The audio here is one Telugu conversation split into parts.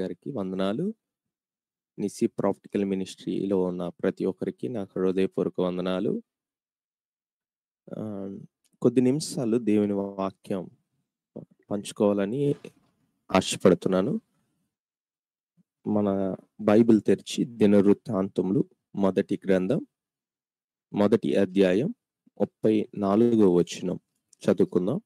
గారికి వందనాలు నిసి ప్రాప్టికల్ మినిస్ట్రీలో ఉన్న ప్రతి ఒక్కరికి నా హృదయపూర్వక వందనాలు కొద్ది నిమిషాలు దేవుని వాక్యం పంచుకోవాలని ఆశపడుతున్నాను మన బైబిల్ తెరిచి దినవృత్తాంతములు మొదటి గ్రంథం మొదటి అధ్యాయం ముప్పై నాలుగో వచ్చినం చదువుకుందాం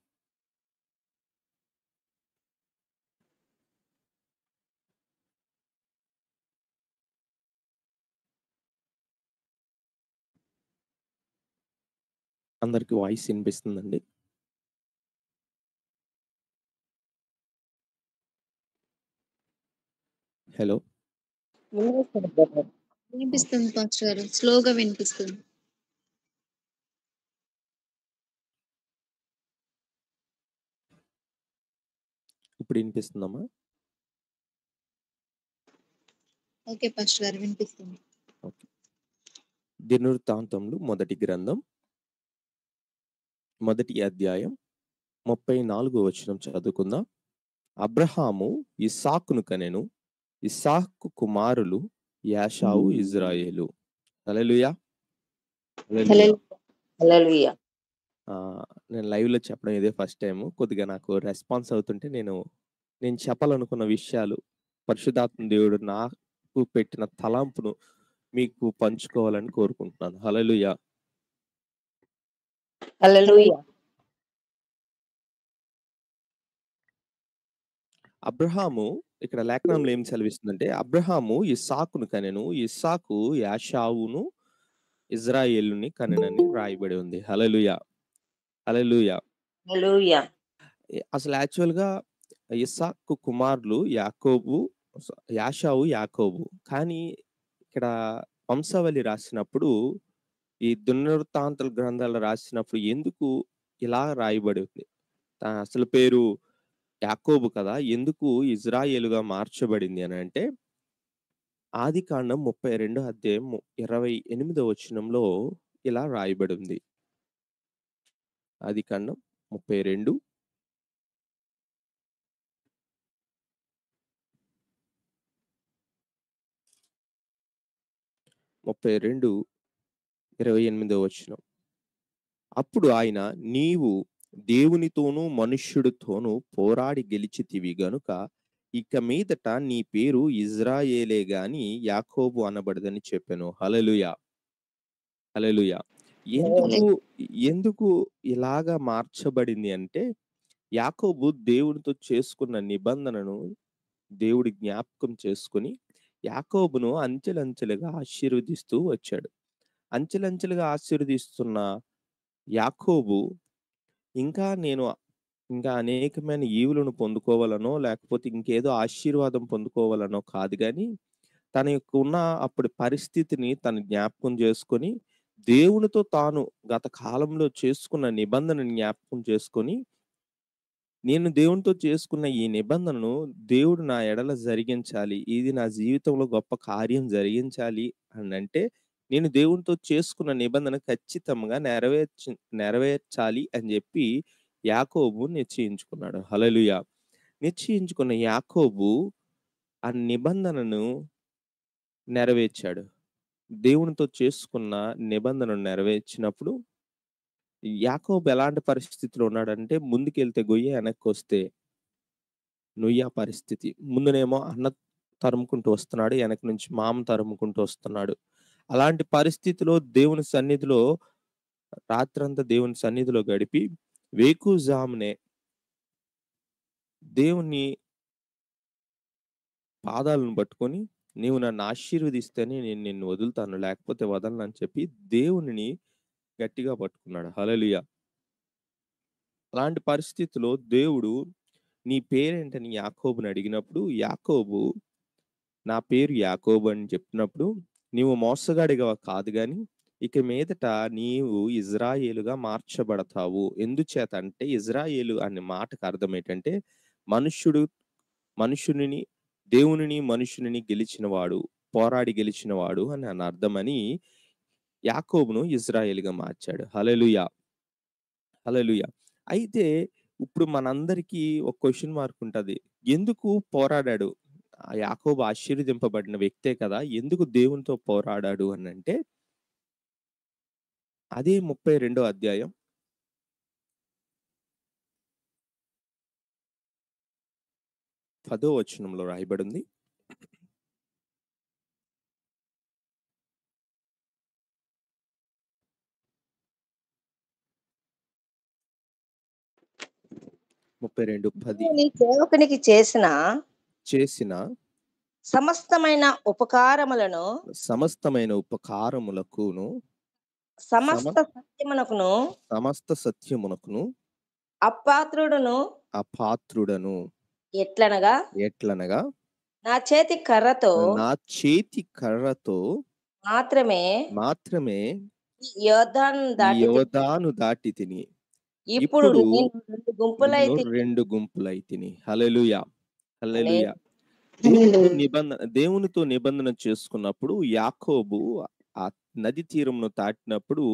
అందరికి వాయిస్ వినిపిస్తుందండి హలో వినిపిస్తుంది పాస్టర్ గారు స్లోగా వినిపిస్తుంది ఇప్పుడు వినిపిస్తుందమ్మా ఓకే పాస్టర్ గారు వినిపిస్తుంది ఓకే దినుర్తాంతంలో మొదటి గ్రంథం మొదటి అధ్యాయం ముప్పై నాలుగు వచనం చదువుకుందాం అబ్రహాము ఇసాకును కనెను ఇసాకు కుమారులు యాషావు hmm. ఇజ్రాయేలు అలలుయా నేను లైవ్లో చెప్పడం ఇదే ఫస్ట్ టైం కొద్దిగా నాకు రెస్పాన్స్ అవుతుంటే నేను నేను చెప్పాలనుకున్న విషయాలు పరిశుధాత్మ దేవుడు నాకు పెట్టిన తలాంపును మీకు పంచుకోవాలని కోరుకుంటున్నాను హలలుయా అబ్రహాము ఇక్కడ లేఖనంలో ఏం చదివిస్తుందంటే అబ్రహాము ఈ సాకును కనెను ఈ సాకు యాషావును ఇజ్రాయేలుని కనెనని రాయబడి ఉంది హలలుయా హలలుయా అసలు యాక్చువల్ గా ఇస్సాకు కుమారులు యాకోబు యాషావు యాకోబు కానీ ఇక్కడ వంశవలి రాసినప్పుడు ఈ దున్నవృత్తాంతల గ్రంథాలు రాసినప్పుడు ఎందుకు ఇలా రాయబడి ఉంది అసలు పేరు యాకోబు కదా ఎందుకు ఇజ్రాయేలుగా మార్చబడింది అని అంటే ఆది కాండం ముప్పై రెండు అధ్యాయం ఇరవై ఎనిమిదో వచనంలో ఇలా రాయబడి ఉంది ఆది కాండం ముప్పై రెండు ముప్పై రెండు ఇరవై ఎనిమిదో వచ్చిన అప్పుడు ఆయన నీవు దేవునితోనూ మనుష్యుడితోనూ పోరాడి గెలిచితివి గనుక ఇక మీదట నీ పేరు ఇజ్రాయేలే గాని యాకోబు అనబడదని చెప్పాను హలలుయా హలలుయా ఎందుకు ఎందుకు ఇలాగా మార్చబడింది అంటే యాకోబు దేవునితో చేసుకున్న నిబంధనను దేవుడి జ్ఞాపకం చేసుకుని యాకోబును అంచెలంచెలుగా ఆశీర్వదిస్తూ వచ్చాడు అంచెలంచెలుగా ఆశీర్వదిస్తున్న యాకోబు ఇంకా నేను ఇంకా అనేకమైన ఈవులను పొందుకోవాలనో లేకపోతే ఇంకేదో ఆశీర్వాదం పొందుకోవాలనో కాదు కానీ తన యొక్క ఉన్న అప్పుడు పరిస్థితిని తను జ్ఞాపకం చేసుకొని దేవునితో తాను గత కాలంలో చేసుకున్న నిబంధనను జ్ఞాపకం చేసుకొని నేను దేవునితో చేసుకున్న ఈ నిబంధనను దేవుడు నా ఎడల జరిగించాలి ఇది నా జీవితంలో గొప్ప కార్యం జరిగించాలి అని అంటే నేను దేవునితో చేసుకున్న నిబంధన ఖచ్చితంగా నెరవేర్చి నెరవేర్చాలి అని చెప్పి యాకోబు నిశ్చయించుకున్నాడు హలలుయ నిశ్చయించుకున్న యాకోబు ఆ నిబంధనను నెరవేర్చాడు దేవునితో చేసుకున్న నిబంధనను నెరవేర్చినప్పుడు యాకోబు ఎలాంటి పరిస్థితిలో ఉన్నాడంటే ముందుకెళ్తే గొయ్యి వెనక్కి వస్తే నొయ్యా పరిస్థితి ముందునేమో అన్న తరుముకుంటూ వస్తున్నాడు వెనక నుంచి మామ తరుముకుంటూ వస్తున్నాడు అలాంటి పరిస్థితిలో దేవుని సన్నిధిలో రాత్రంతా దేవుని సన్నిధిలో గడిపి వేకుజామునే దేవుని పాదాలను పట్టుకొని నీవు నన్ను ఆశీర్వదిస్తేనే నేను నిన్ను వదులుతాను లేకపోతే వదలను అని చెప్పి దేవుని గట్టిగా పట్టుకున్నాడు హలలియ అలాంటి పరిస్థితిలో దేవుడు నీ పేరేంటని యాకోబుని అడిగినప్పుడు యాకోబు నా పేరు యాకోబు అని చెప్పినప్పుడు నీవు మోసగాడిగా కాదు గాని ఇక మీదట నీవు ఇజ్రాయేలుగా మార్చబడతావు ఎందుచేత అంటే ఇజ్రాయేలు అనే మాటకు అర్థం ఏంటంటే మనుష్యుడు మనుషుని దేవునిని మనుషుని గెలిచినవాడు పోరాడి గెలిచినవాడు అని అని అర్థమని యాకోబును ఇజ్రాయేల్గా మార్చాడు హలలుయా హలలుయా అయితే ఇప్పుడు మనందరికీ ఒక క్వశ్చన్ మార్క్ ఉంటుంది ఎందుకు పోరాడాడు యాకోబు ఆశీర్వదింపబడిన వ్యక్తే కదా ఎందుకు దేవునితో పోరాడాడు అని అంటే అదే ముప్పై రెండో అధ్యాయం పదో వచనంలో రాయబడింది ముప్పై రెండు పది సేవకునికి చేసిన చేసిన సమస్తమైన ఉపకారములను సమస్తమైన ఉపకారములకును సమస్త సత్యమునకును సమస్త సత్యమునకును అపాత్రుడును అపాత్రుడను ఎట్లనగా ఎట్లనగా నా చేతి కర్రతో నా చేతి కర్రతో మాత్రమే మాత్రమే యోధాను దాటి తిని ఇప్పుడు గుంపులైతే రెండు గుంపులైతిని హలలుయా నిబంధన దేవునితో నిబంధన చేసుకున్నప్పుడు యాకోబు ఆ నది తీరంను దాటినప్పుడు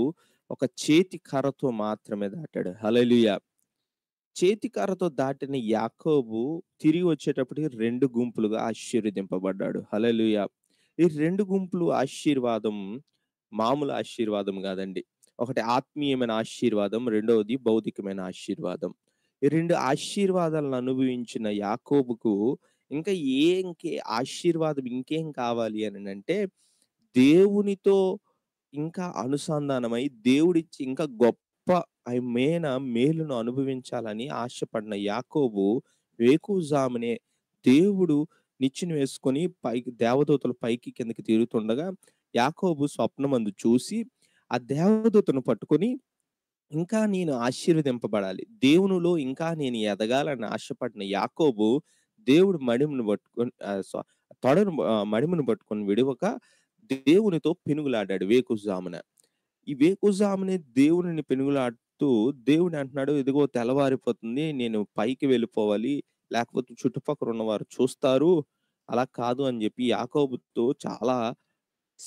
ఒక చేతి కర్రతో మాత్రమే దాటాడు హలలుయా చేతి కర్రతో దాటిన యాకోబు తిరిగి వచ్చేటప్పటికి రెండు గుంపులుగా ఆశీర్వదింపబడ్డాడు హలలుయా ఈ రెండు గుంపులు ఆశీర్వాదం మామూలు ఆశీర్వాదం కాదండి ఒకటి ఆత్మీయమైన ఆశీర్వాదం రెండవది భౌతికమైన ఆశీర్వాదం రెండు ఆశీర్వాదాలను అనుభవించిన యాకోబుకు ఇంకా ఏ ఇంకే ఆశీర్వాదం ఇంకేం కావాలి అని అంటే దేవునితో ఇంకా అనుసంధానమై దేవుడిచ్చి ఇంకా గొప్ప మేన మేలును అనుభవించాలని ఆశపడిన యాకోబు వేకుజామునే దేవుడు నిచ్చెన వేసుకొని పైకి దేవదూతల పైకి కిందకి తిరుగుతుండగా యాకోబు స్వప్నమందు చూసి ఆ దేవదూతను పట్టుకొని ఇంకా నేను ఆశీర్వదింపబడాలి. దేవునిలో ఇంకా నేను ఎదగాలని ఆశపడిన యాకోబు దేవుడు మడిమును పట్టుకొని తొడను ఆహ్, పట్టుకొని విడవక దేవునితో పెనుగులాడాడు వేకుజామున ఈ వేకుజామునే దేవునిని పెనుగులాడుతూ దేవుని అంటున్నాడు, "ఇదిగో తెల్లవారిపోతుంది. నేను పైకి వెళ్ళిపోవాలి. లేకపోతే చుట్టుపక్కల ఉన్నవారు చూస్తారు. అలా కాదు" అని చెప్పి యాకోబుతో చాలా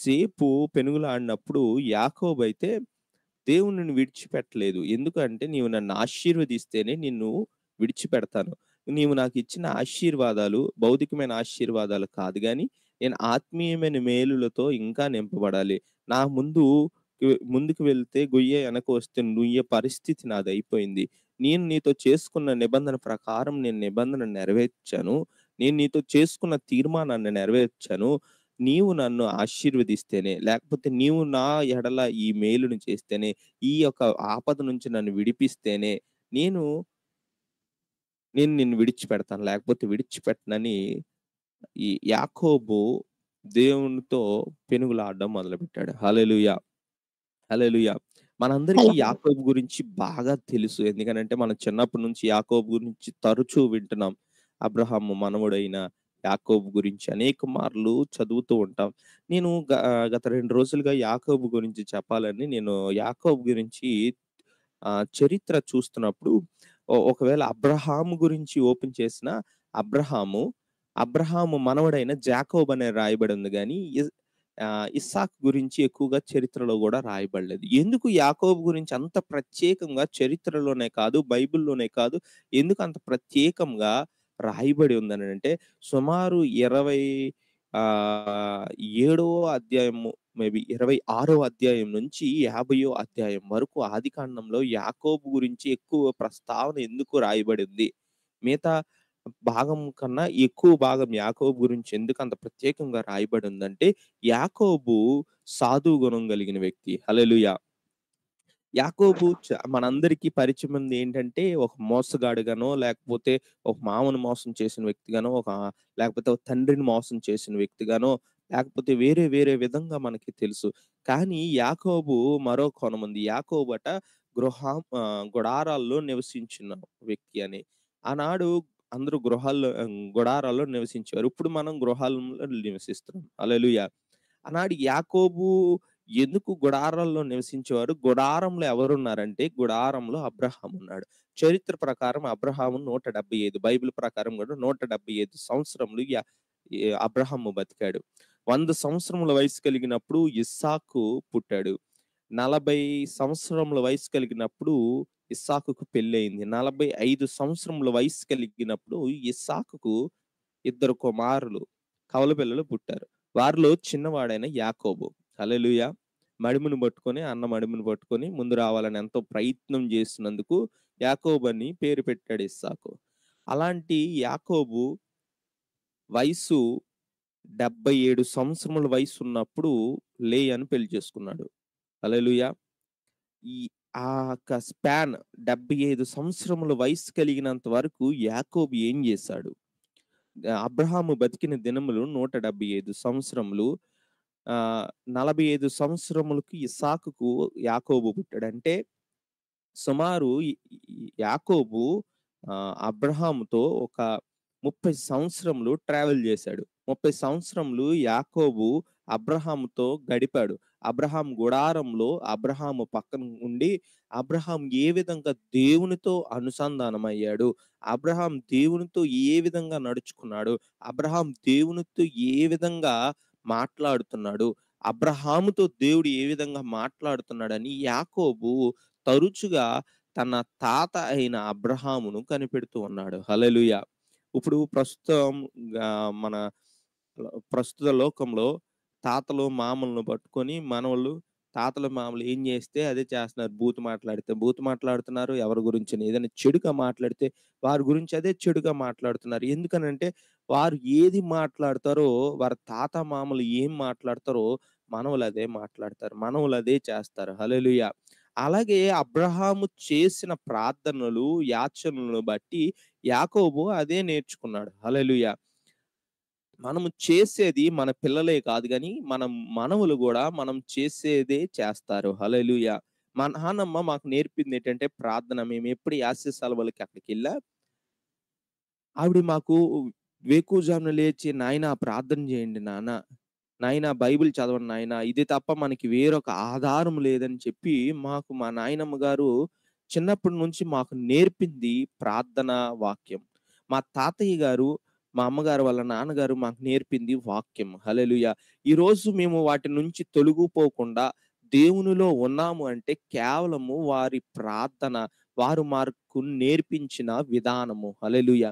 సేపు పెనుగులాడినప్పుడు యాకోబు అయితే దేవుని విడిచిపెట్టలేదు ఎందుకంటే నీవు నన్ను ఆశీర్వదిస్తేనే నిన్ను విడిచిపెడతాను నీవు నాకు ఇచ్చిన ఆశీర్వాదాలు భౌతికమైన ఆశీర్వాదాలు కాదు కానీ నేను ఆత్మీయమైన మేలులతో ఇంకా నింపబడాలి నా ముందు ముందుకు వెళ్తే గొయ్య వెనక వస్తే నుయ్య పరిస్థితి నాది అయిపోయింది నేను నీతో చేసుకున్న నిబంధన ప్రకారం నేను నిబంధన నెరవేర్చాను నేను నీతో చేసుకున్న తీర్మానాన్ని నెరవేర్చాను నీవు నన్ను ఆశీర్వదిస్తేనే లేకపోతే నీవు నా ఎడల ఈ మేలును చేస్తేనే ఈ యొక్క ఆపద నుంచి నన్ను విడిపిస్తేనే నేను నేను నిన్ను విడిచిపెడతాను లేకపోతే విడిచిపెట్టనని ఈ యాకోబు దేవునితో పెనుగులాడడం మొదలుపెట్టాడు హలెలుయా హలెలుయా మనందరికీ యాకోబు గురించి బాగా తెలుసు ఎందుకంటే మనం చిన్నప్పటి నుంచి యాకోబు గురించి తరచూ వింటున్నాం అబ్రహాము మనవుడైన యాకోబు గురించి అనేక మార్లు చదువుతూ ఉంటాం నేను గత రెండు రోజులుగా యాకోబు గురించి చెప్పాలని నేను యాకోబు గురించి చరిత్ర చూస్తున్నప్పుడు ఒకవేళ అబ్రహాము గురించి ఓపెన్ చేసిన అబ్రహాము అబ్రహాము మనవడైన జాకోబ్ అనే రాయబడి ఉంది కానీ ఇస్సాక్ గురించి ఎక్కువగా చరిత్రలో కూడా రాయబడలేదు ఎందుకు యాకోబ్ గురించి అంత ప్రత్యేకంగా చరిత్రలోనే కాదు బైబిల్లోనే కాదు ఎందుకు అంత ప్రత్యేకంగా రాయబడి ఉందని అంటే సుమారు ఇరవై ఆ ఏడవ అధ్యాయము మేబీ ఇరవై ఆరో అధ్యాయం నుంచి యాభయో అధ్యాయం వరకు ఆది కాండంలో యాకోబు గురించి ఎక్కువ ప్రస్తావన ఎందుకు రాయబడింది మిగతా భాగం కన్నా ఎక్కువ భాగం యాకోబు గురించి ఎందుకు అంత ప్రత్యేకంగా రాయబడి ఉందంటే యాకోబు సాధు గుణం కలిగిన వ్యక్తి హలలుయా యాకోబు మనందరికీ పరిచయం ఉంది ఏంటంటే ఒక మోసగాడుగానో లేకపోతే ఒక మామను మోసం చేసిన వ్యక్తిగానో ఒక లేకపోతే ఒక తండ్రిని మోసం చేసిన వ్యక్తిగానో లేకపోతే వేరే వేరే విధంగా మనకి తెలుసు కానీ యాకోబు మరో కోణం ఉంది యాకోబు అట గృహ గుడారాల్లో నివసించిన వ్యక్తి అని ఆనాడు అందరూ గృహాల్లో గుడారాల్లో నివసించేవారు ఇప్పుడు మనం గృహాలలో నివసిస్తున్నాం అలలుయ ఆనాడు యాకోబు ఎందుకు గుడారంలో నివసించేవారు గుడారంలో ఎవరున్నారంటే గుడారంలో అబ్రహాం ఉన్నాడు చరిత్ర ప్రకారం అబ్రహాము నూట డెబ్బై ఐదు బైబిల్ ప్రకారం కూడా నూట డెబ్బై ఐదు సంవత్సరములు అబ్రహాము బతికాడు వంద సంవత్సరముల వయసు కలిగినప్పుడు ఇస్సాకు పుట్టాడు నలభై సంవత్సరముల వయసు కలిగినప్పుడు పెళ్లి పెళ్ళయింది నలభై ఐదు సంవత్సరముల వయసు కలిగినప్పుడు ఇస్సాకు ఇద్దరు కుమారులు కవల పిల్లలు పుట్టారు వారిలో చిన్నవాడైన యాకోబు అలెలుయ మడిమును పట్టుకొని అన్న మడిమును పట్టుకొని ముందు రావాలని ఎంతో ప్రయత్నం చేసినందుకు యాకోబు అని పేరు పెట్టాడు ఇస్సాకు అలాంటి యాకోబు వయసు డెబ్బై ఏడు సంవత్సరముల వయసు ఉన్నప్పుడు అని పెళ్లి చేసుకున్నాడు అలెలుయ ఈ ఆ యొక్క స్పాన్ డెబ్బై ఐదు సంవత్సరముల వయసు కలిగినంత వరకు యాకోబు ఏం చేశాడు అబ్రహాము బతికిన దినములు నూట డెబ్బై ఐదు సంవత్సరములు నలభై ఐదు సంవత్సరములకు ఇసాకుకు యాకోబు పుట్టాడు అంటే సుమారు యాకోబు అబ్రహాముతో ఒక ముప్పై సంవత్సరములు ట్రావెల్ చేశాడు ముప్పై సంవత్సరములు యాకోబు అబ్రహాముతో గడిపాడు అబ్రహాం గుడారంలో అబ్రహాము పక్కన ఉండి అబ్రహాం ఏ విధంగా దేవునితో అనుసంధానం అయ్యాడు అబ్రహాం దేవునితో ఏ విధంగా నడుచుకున్నాడు అబ్రహాం దేవునితో ఏ విధంగా మాట్లాడుతున్నాడు అబ్రహాముతో దేవుడు ఏ విధంగా మాట్లాడుతున్నాడని యాకోబు తరచుగా తన తాత అయిన అబ్రహామును కనిపెడుతూ ఉన్నాడు హలలుయ ఇప్పుడు ప్రస్తుతం మన ప్రస్తుత లోకంలో తాతలు మామలను పట్టుకొని మనవలు తాతలు మామూలు ఏం చేస్తే అదే చేస్తున్నారు బూత్ మాట్లాడితే బూత్ మాట్లాడుతున్నారు ఎవరి గురించి ఏదైనా చెడుగా మాట్లాడితే వారి గురించి అదే చెడుగా మాట్లాడుతున్నారు ఎందుకనంటే వారు ఏది మాట్లాడతారో వారి తాత మామూలు ఏం మాట్లాడతారో మనవులు అదే మాట్లాడతారు మనవులు అదే చేస్తారు హలోలుయ అలాగే అబ్రహాము చేసిన ప్రార్థనలు యాచనలను బట్టి యాకోబు అదే నేర్చుకున్నాడు హలలుయ మనము చేసేది మన పిల్లలే కాదు కానీ మన మనవులు కూడా మనం చేసేదే చేస్తారు హలలుయ మా నాన్నమ్మ మాకు నేర్పింది ఏంటంటే ప్రార్థన మేము ఎప్పుడు యాసేసాల వాళ్ళకి అక్కడికి వెళ్ళా ఆవిడ మాకు వేకుజామున లేచి నాయన ప్రార్థన చేయండి నాన్న నాయన బైబిల్ చదవండి నాయన ఇది తప్ప మనకి వేరొక ఆధారం లేదని చెప్పి మాకు మా నాయనమ్మ గారు చిన్నప్పటి నుంచి మాకు నేర్పింది ప్రార్థన వాక్యం మా తాతయ్య గారు మా అమ్మగారు వాళ్ళ నాన్నగారు మాకు నేర్పింది వాక్యం హలలుయ ఈరోజు మేము వాటి నుంచి తొలగిపోకుండా దేవునిలో ఉన్నాము అంటే కేవలము వారి ప్రార్థన వారు మార్కు నేర్పించిన విధానము హలలుయ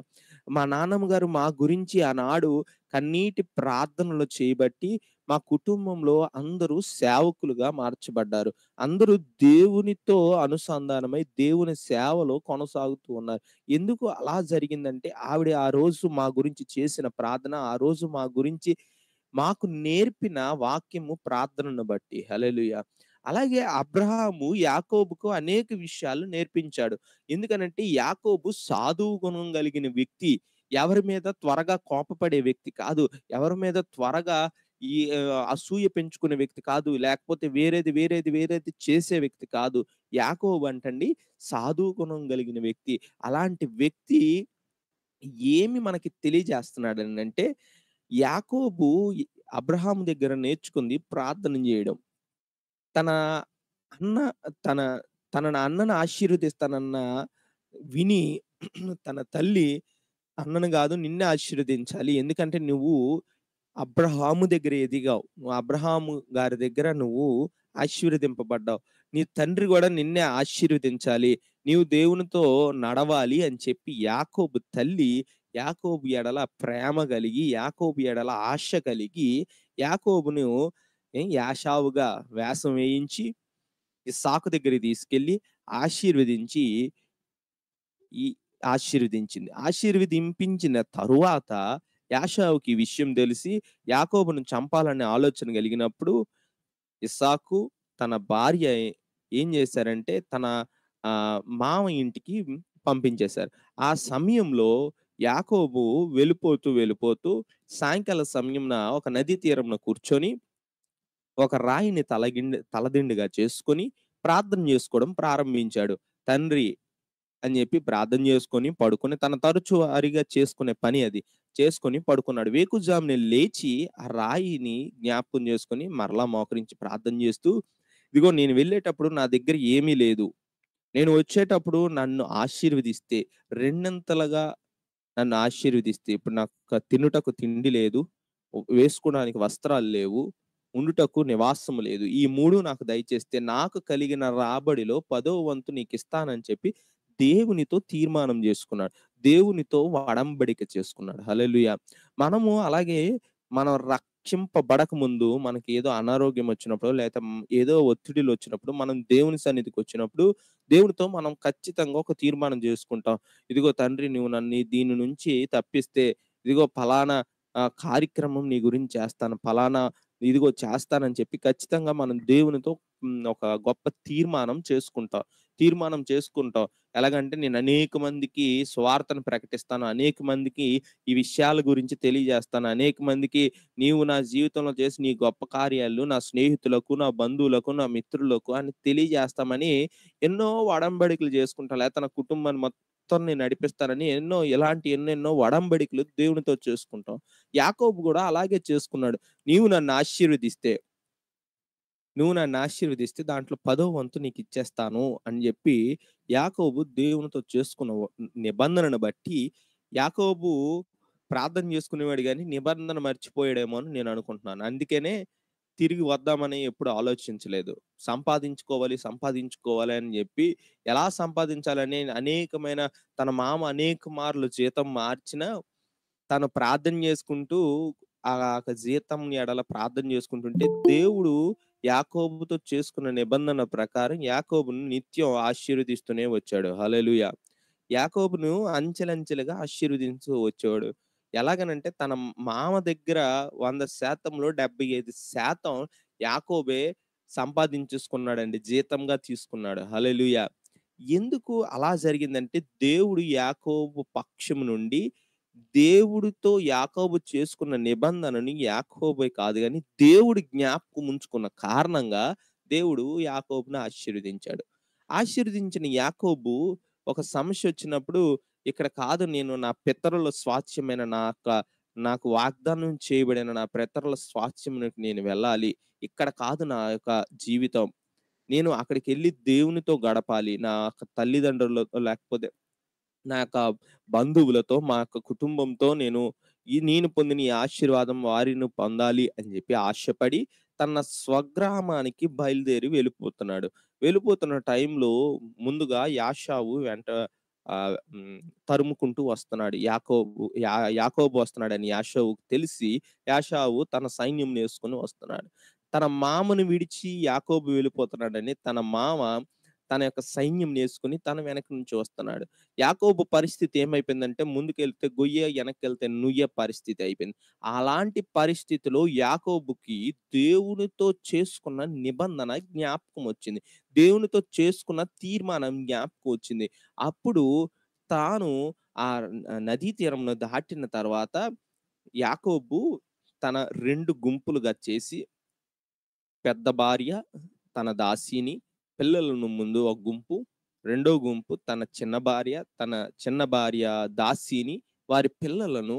మా నాన్నమ్మ గారు మా గురించి ఆనాడు కన్నీటి ప్రార్థనలు చేయబట్టి మా కుటుంబంలో అందరూ సేవకులుగా మార్చబడ్డారు అందరూ దేవునితో అనుసంధానమై దేవుని సేవలో కొనసాగుతూ ఉన్నారు ఎందుకు అలా జరిగిందంటే ఆవిడ ఆ రోజు మా గురించి చేసిన ప్రార్థన ఆ రోజు మా గురించి మాకు నేర్పిన వాక్యము ప్రార్థనను బట్టి హలెలుయ అలాగే అబ్రహాము యాకోబుకు అనేక విషయాలు నేర్పించాడు ఎందుకనంటే యాకోబు సాధువు గుణం కలిగిన వ్యక్తి ఎవరి మీద త్వరగా కోపపడే వ్యక్తి కాదు ఎవరి మీద త్వరగా ఈ అసూయ పెంచుకునే వ్యక్తి కాదు లేకపోతే వేరేది వేరేది వేరేది చేసే వ్యక్తి కాదు యాకోబు అంటండి సాధు గుణం కలిగిన వ్యక్తి అలాంటి వ్యక్తి ఏమి మనకి తెలియజేస్తున్నాడు అంటే యాకోబు అబ్రహాం దగ్గర నేర్చుకుంది ప్రార్థన చేయడం తన అన్న తన తన అన్నను ఆశీర్వదిస్తానన్న విని తన తల్లి అన్నను కాదు నిన్నే ఆశీర్వదించాలి ఎందుకంటే నువ్వు అబ్రహాము దగ్గర ఎదిగావు నువ్వు అబ్రహాము గారి దగ్గర నువ్వు ఆశీర్వదింపబడ్డావు నీ తండ్రి కూడా నిన్నే ఆశీర్వదించాలి నీవు దేవునితో నడవాలి అని చెప్పి యాకోబు తల్లి యాకోబు ఎడల ప్రేమ కలిగి యాకోబు ఎడల ఆశ కలిగి యాకోబును యాషావుగా వేసం వేయించి సాకు దగ్గరికి తీసుకెళ్ళి ఆశీర్వదించి ఈ ఆశీర్వదించింది ఆశీర్వదింపించిన తరువాత యాషావుకి ఈ విషయం తెలిసి యాకోబును చంపాలనే ఆలోచన కలిగినప్పుడు ఇస్సాకు తన భార్య ఏం చేశారంటే తన మామ ఇంటికి పంపించేశారు ఆ సమయంలో యాకోబు వెళ్ళిపోతూ వెళ్ళిపోతూ సాయంకాల సమయంన ఒక నదీ తీరంలో కూర్చొని ఒక రాయిని తలగిండి తలదిండుగా చేసుకొని ప్రార్థన చేసుకోవడం ప్రారంభించాడు తండ్రి అని చెప్పి ప్రార్థన చేసుకొని పడుకొని తన తరచు అరిగా చేసుకునే పని అది చేసుకొని పడుకున్నాడు వేకుజాముని లేచి ఆ రాయిని జ్ఞాపకం చేసుకొని మరలా మోకరించి ప్రార్థన చేస్తూ ఇదిగో నేను వెళ్ళేటప్పుడు నా దగ్గర ఏమీ లేదు నేను వచ్చేటప్పుడు నన్ను ఆశీర్వదిస్తే రెండంతలుగా నన్ను ఆశీర్వదిస్తే ఇప్పుడు నాకు తినుటకు తిండి లేదు వేసుకోవడానికి వస్త్రాలు లేవు ఉండుటకు నివాసం లేదు ఈ మూడు నాకు దయచేస్తే నాకు కలిగిన రాబడిలో పదో వంతు నీకు ఇస్తానని చెప్పి దేవునితో తీర్మానం చేసుకున్నాడు దేవునితో వడంబడిక చేసుకున్నాడు హలలుయ మనము అలాగే మనం రక్షింపబడక ముందు మనకి ఏదో అనారోగ్యం వచ్చినప్పుడు లేదా ఏదో ఒత్తిడిలు వచ్చినప్పుడు మనం దేవుని సన్నిధికి వచ్చినప్పుడు దేవునితో మనం ఖచ్చితంగా ఒక తీర్మానం చేసుకుంటాం ఇదిగో తండ్రి నువ్వు నన్ను దీని నుంచి తప్పిస్తే ఇదిగో ఫలానా కార్యక్రమం నీ గురించి చేస్తాను ఫలానా ఇదిగో చేస్తానని చెప్పి ఖచ్చితంగా మనం దేవునితో ఒక గొప్ప తీర్మానం చేసుకుంటాం తీర్మానం చేసుకుంటాం ఎలాగంటే నేను అనేక మందికి స్వార్థను ప్రకటిస్తాను అనేక మందికి ఈ విషయాల గురించి తెలియజేస్తాను అనేక మందికి నీవు నా జీవితంలో చేసి నీ గొప్ప కార్యాలు నా స్నేహితులకు నా బంధువులకు నా మిత్రులకు అని తెలియజేస్తామని ఎన్నో వడంబడికలు చేసుకుంటా లేదా తన కుటుంబాన్ని మొత్తం నేను నడిపిస్తానని ఎన్నో ఇలాంటి ఎన్నెన్నో వడంబడికలు దేవునితో చేసుకుంటాం యాకోబు కూడా అలాగే చేసుకున్నాడు నీవు నన్ను ఆశీర్వదిస్తే నువ్వు నన్ను ఆశీర్వదిస్తే దాంట్లో పదో వంతు నీకు ఇచ్చేస్తాను అని చెప్పి యాకోబు దేవునితో చేసుకున్న నిబంధనను బట్టి యాకోబు ప్రార్థన చేసుకునేవాడు కానీ నిబంధన మర్చిపోయాడేమో అని నేను అనుకుంటున్నాను అందుకనే తిరిగి వద్దామని ఎప్పుడు ఆలోచించలేదు సంపాదించుకోవాలి సంపాదించుకోవాలి అని చెప్పి ఎలా సంపాదించాలని అనేకమైన తన మామ అనేక మార్లు జీతం మార్చిన తను ప్రార్థన చేసుకుంటూ ఆ జీతం ఎడల ప్రార్థన చేసుకుంటుంటే దేవుడు యాకోబుతో చేసుకున్న నిబంధన ప్రకారం యాకోబును నిత్యం ఆశీర్వదిస్తూనే వచ్చాడు హలలుయ యాకోబును అంచెలంచెలుగా ఆశీర్వదించు వచ్చాడు ఎలాగనంటే తన మామ దగ్గర వంద శాతంలో డెబ్బై ఐదు శాతం యాకోబే సంపాదించుకున్నాడండి జీతంగా తీసుకున్నాడు హలలుయ ఎందుకు అలా జరిగిందంటే దేవుడు యాకోబు పక్షం నుండి దేవుడితో యాకోబు చేసుకున్న నిబంధనని యాకోబే కాదు కానీ దేవుడి జ్ఞాపకం ముంచుకున్న కారణంగా దేవుడు యాకోబును ఆశీర్వదించాడు ఆశీర్వదించిన యాకోబు ఒక సమస్య వచ్చినప్పుడు ఇక్కడ కాదు నేను నా పితరుల స్వాస్థ్యమైన నా నాకు వాగ్దానం చేయబడిన నా పితరుల స్వాస్థ్యమునకు నేను వెళ్ళాలి ఇక్కడ కాదు నా యొక్క జీవితం నేను అక్కడికి వెళ్ళి దేవునితో గడపాలి నా తల్లిదండ్రులతో లేకపోతే నా యొక్క బంధువులతో మా యొక్క కుటుంబంతో నేను ఈ నేను పొందిన ఈ ఆశీర్వాదం వారిని పొందాలి అని చెప్పి ఆశపడి తన స్వగ్రామానికి బయలుదేరి వెళ్ళిపోతున్నాడు వెళ్ళిపోతున్న టైంలో ముందుగా యాషావు వెంట తరుముకుంటూ వస్తున్నాడు యాకోబు యా యాకోబు వస్తున్నాడని యాషావు తెలిసి యాషావు తన సైన్యం వేసుకుని వస్తున్నాడు తన మామను విడిచి యాకోబు వెళ్ళిపోతున్నాడని తన మామ తన యొక్క సైన్యం నేసుకుని తన వెనక నుంచి వస్తున్నాడు యాకోబు పరిస్థితి ఏమైపోయిందంటే ముందుకెళ్తే గొయ్య వెనక్కి నుయ్య పరిస్థితి అయిపోయింది అలాంటి పరిస్థితిలో యాకోబుకి దేవునితో చేసుకున్న నిబంధన జ్ఞాపకం వచ్చింది దేవునితో చేసుకున్న తీర్మానం జ్ఞాపకం వచ్చింది అప్పుడు తాను ఆ నదీ తీరంను దాటిన తర్వాత యాకోబు తన రెండు గుంపులుగా చేసి పెద్ద భార్య తన దాసిని పిల్లలను ముందు ఒక గుంపు రెండో గుంపు తన చిన్న భార్య తన చిన్న భార్య దాసిని వారి పిల్లలను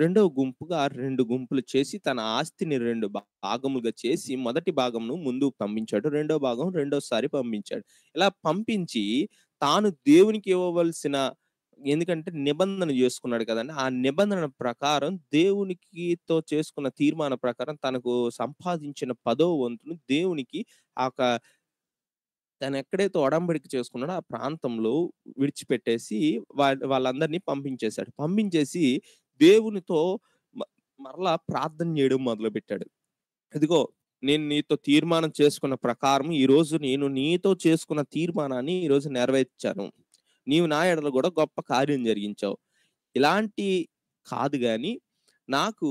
రెండో గుంపుగా రెండు గుంపులు చేసి తన ఆస్తిని రెండు భాగములుగా చేసి మొదటి భాగంను ముందు పంపించాడు రెండో భాగం రెండోసారి పంపించాడు ఇలా పంపించి తాను దేవునికి ఇవ్వవలసిన ఎందుకంటే నిబంధన చేసుకున్నాడు కదండి ఆ నిబంధన ప్రకారం దేవునికితో చేసుకున్న తీర్మాన ప్రకారం తనకు సంపాదించిన పదో వంతును దేవునికి ఆ తను ఎక్కడైతే ఒడంబడికి చేసుకున్నాడో ఆ ప్రాంతంలో విడిచిపెట్టేసి వాళ్ళందరినీ పంపించేశాడు పంపించేసి దేవునితో మరలా ప్రార్థన చేయడం మొదలుపెట్టాడు ఇదిగో నేను నీతో తీర్మానం చేసుకున్న ప్రకారం ఈరోజు నేను నీతో చేసుకున్న తీర్మానాన్ని ఈరోజు నెరవేర్చాను నీవు నా ఎడలో కూడా గొప్ప కార్యం జరిగించావు ఇలాంటి కాదు కానీ నాకు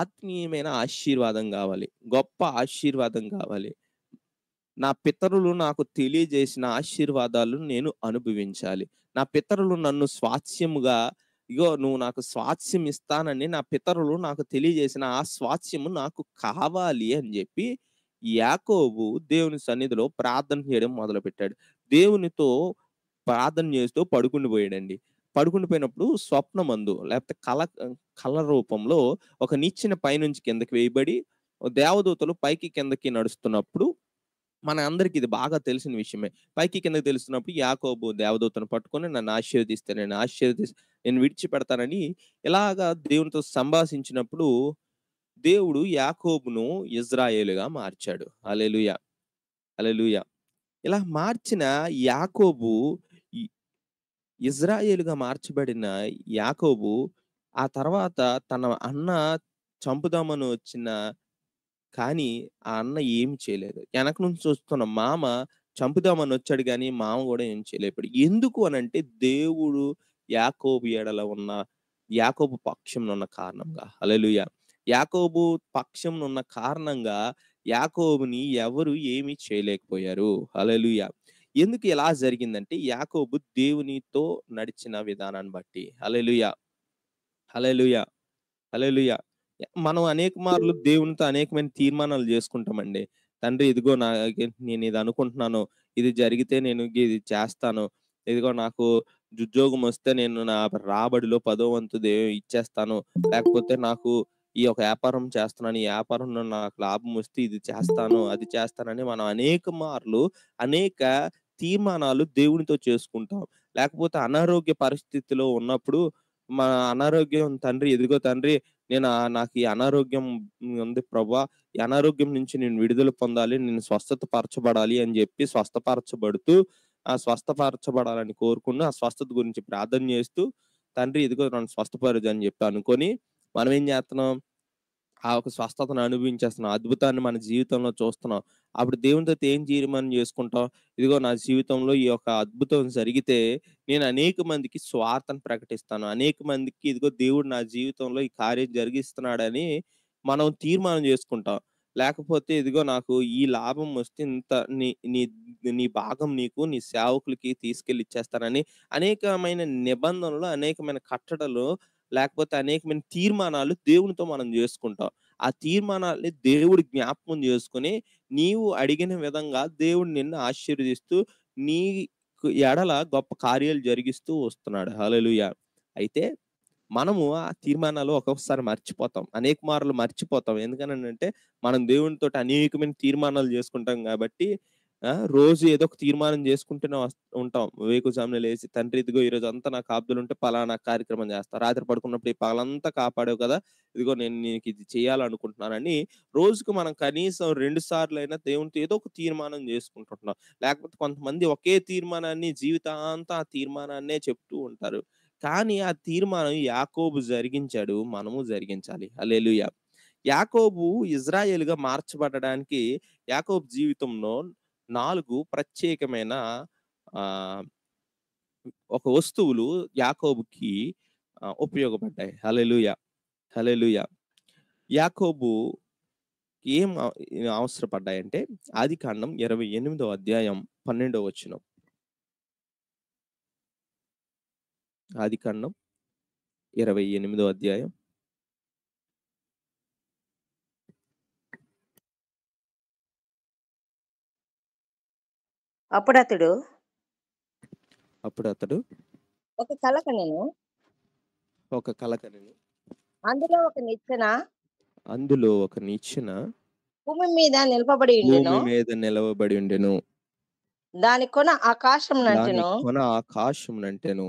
ఆత్మీయమైన ఆశీర్వాదం కావాలి గొప్ప ఆశీర్వాదం కావాలి నా పితరులు నాకు తెలియజేసిన ఆశీర్వాదాలు నేను అనుభవించాలి నా పితరులు నన్ను స్వాస్యముగా ఇగో నువ్వు నాకు స్వాస్యం ఇస్తానని నా పితరులు నాకు తెలియజేసిన ఆ స్వాస్యము నాకు కావాలి అని చెప్పి యాకోబు దేవుని సన్నిధిలో ప్రార్థన చేయడం మొదలుపెట్టాడు దేవునితో ప్రార్థన చేస్తూ పడుకుని పోయాడండి పడుకుని పోయినప్పుడు స్వప్నమందు లేకపోతే కళ కళ రూపంలో ఒక నిచ్చిన పైనుంచి కిందకి వేయబడి దేవదూతలు పైకి కిందకి నడుస్తున్నప్పుడు మన అందరికి ఇది బాగా తెలిసిన విషయమే పైకి కిందకి తెలుస్తున్నప్పుడు యాకోబు దేవదూతను పట్టుకొని నన్ను ఆశీర్వదిస్తే నేను ఆశీర్వదిస్ నేను విడిచిపెడతానని ఇలాగా దేవునితో సంభాషించినప్పుడు దేవుడు యాకోబును ఇజ్రాయేలుగా మార్చాడు అలెలుయ అలెలుయ ఇలా మార్చిన యాకోబు ఇజ్రాయేలుగా మార్చబడిన యాకోబు ఆ తర్వాత తన అన్న చంపుదామని వచ్చిన కానీ ఆ అన్న ఏం చేయలేదు వెనక నుంచి చూస్తున్న మామ చంపుదామని వచ్చాడు కానీ మామ కూడా ఏం చేయలేపాడు ఎందుకు అని అంటే దేవుడు యాకోబు ఏడలో ఉన్న యాకోబు పక్షం ఉన్న కారణంగా అలలుయ యాకోబు పక్షం ఉన్న కారణంగా యాకోబుని ఎవరు ఏమి చేయలేకపోయారు అలలుయ ఎందుకు ఎలా జరిగిందంటే యాకోబు దేవునితో నడిచిన విధానాన్ని బట్టి అలలుయ అలలుయ అలలుయ మనం అనేక మార్లు దేవునితో అనేకమైన తీర్మానాలు చేసుకుంటామండి తండ్రి ఇదిగో నా నేను ఇది అనుకుంటున్నాను ఇది జరిగితే నేను ఇది చేస్తాను ఇదిగో నాకు ఉద్యోగం వస్తే నేను నా రాబడిలో పదో వంతు ఇచ్చేస్తాను లేకపోతే నాకు ఈ ఒక వ్యాపారం చేస్తున్నాను ఈ వ్యాపారంలో నాకు లాభం వస్తే ఇది చేస్తాను అది చేస్తానని మనం అనేక మార్లు అనేక తీర్మానాలు దేవునితో చేసుకుంటాం లేకపోతే అనారోగ్య పరిస్థితిలో ఉన్నప్పుడు మన అనారోగ్యం తండ్రి ఎదుగో తండ్రి నేను నాకు ఈ అనారోగ్యం ఉంది ప్రభా ఈ అనారోగ్యం నుంచి నేను విడుదల పొందాలి నేను స్వస్థత పరచబడాలి అని చెప్పి స్వస్థపరచబడుతూ ఆ స్వస్థపరచబడాలని కోరుకున్న ఆ స్వస్థత గురించి ప్రార్థన చేస్తూ తండ్రి ఇదిగో నన్ను స్వస్థపరచు అని చెప్పి అనుకొని మనం ఏం చేస్తున్నాం ఆ ఒక స్వస్థతను అనుభవించేస్తున్నాం అద్భుతాన్ని మన జీవితంలో చూస్తున్నాం అప్పుడు దేవునితో ఏం తీర్మానం చేసుకుంటాం ఇదిగో నా జీవితంలో ఈ యొక్క అద్భుతం జరిగితే నేను అనేక మందికి స్వార్థను ప్రకటిస్తాను అనేక మందికి ఇదిగో దేవుడు నా జీవితంలో ఈ కార్యం జరిగిస్తున్నాడని మనం తీర్మానం చేసుకుంటాం లేకపోతే ఇదిగో నాకు ఈ లాభం వస్తే ఇంత నీ నీ నీ భాగం నీకు నీ సేవకులకి తీసుకెళ్ళి ఇచ్చేస్తానని అనేకమైన నిబంధనలు అనేకమైన కట్టడలు లేకపోతే అనేకమైన తీర్మానాలు దేవునితో మనం చేసుకుంటాం ఆ తీర్మానాల్ని దేవుడు జ్ఞాపకం చేసుకుని నీవు అడిగిన విధంగా దేవుడు నిన్ను ఆశీర్వదిస్తూ నీ ఎడల గొప్ప కార్యాలు జరిగిస్తూ వస్తున్నాడు హలలుయ అయితే మనము ఆ తీర్మానాలు ఒక్కొక్కసారి మర్చిపోతాం అనేక మార్లు మర్చిపోతాం ఎందుకనంటే మనం దేవునితో అనేకమైన తీర్మానాలు చేసుకుంటాం కాబట్టి రోజు ఏదో ఒక తీర్మానం చేసుకుంటూనే ఉంటాం వేకుజామున లేచి తండ్రి ఇదిగో ఈ రోజు అంతా నా కాపుదలు ఉంటే పలానా కార్యక్రమం చేస్తా రాత్రి పడుకున్నప్పుడు ఈ పగలంతా కాపాడావు కదా ఇదిగో నేను నీకు ఇది చేయాలనుకుంటున్నానని రోజుకు మనం కనీసం రెండు సార్లు అయినా దేవునితో ఏదో ఒక తీర్మానం చేసుకుంటుంటున్నాం లేకపోతే కొంతమంది ఒకే తీర్మానాన్ని జీవితాంతా ఆ తీర్మానాన్నే చెప్తూ ఉంటారు కానీ ఆ తీర్మానం యాకోబు జరిగించాడు మనము జరిగించాలి అలెలుయా యాకోబు ఇజ్రాయేల్గా మార్చబడడానికి యాకోబు జీవితంలో నాలుగు ప్రత్యేకమైన ఒక వస్తువులు యాకోబుకి ఉపయోగపడ్డాయి హలెలుయ హలెలుయ యాకోబు ఏం అవసరపడ్డాయంటే ఆది కాండం ఇరవై ఎనిమిదో అధ్యాయం పన్నెండవ వచ్చిన ఆది కాండం ఇరవై ఎనిమిదో అధ్యాయం అప్పుడు అతడు అప్పుడు అతడు ఒక కల ఒక కల అందులో ఒక నిచ్చెన అందులో ఒక నిచ్చెన భూమి మీద నిలబడి ఉండెను భూమి మీద నిలవబడి ఉండెను దాని కొన ఆకాశం నంటెను కొన ఆకాశం నంటెను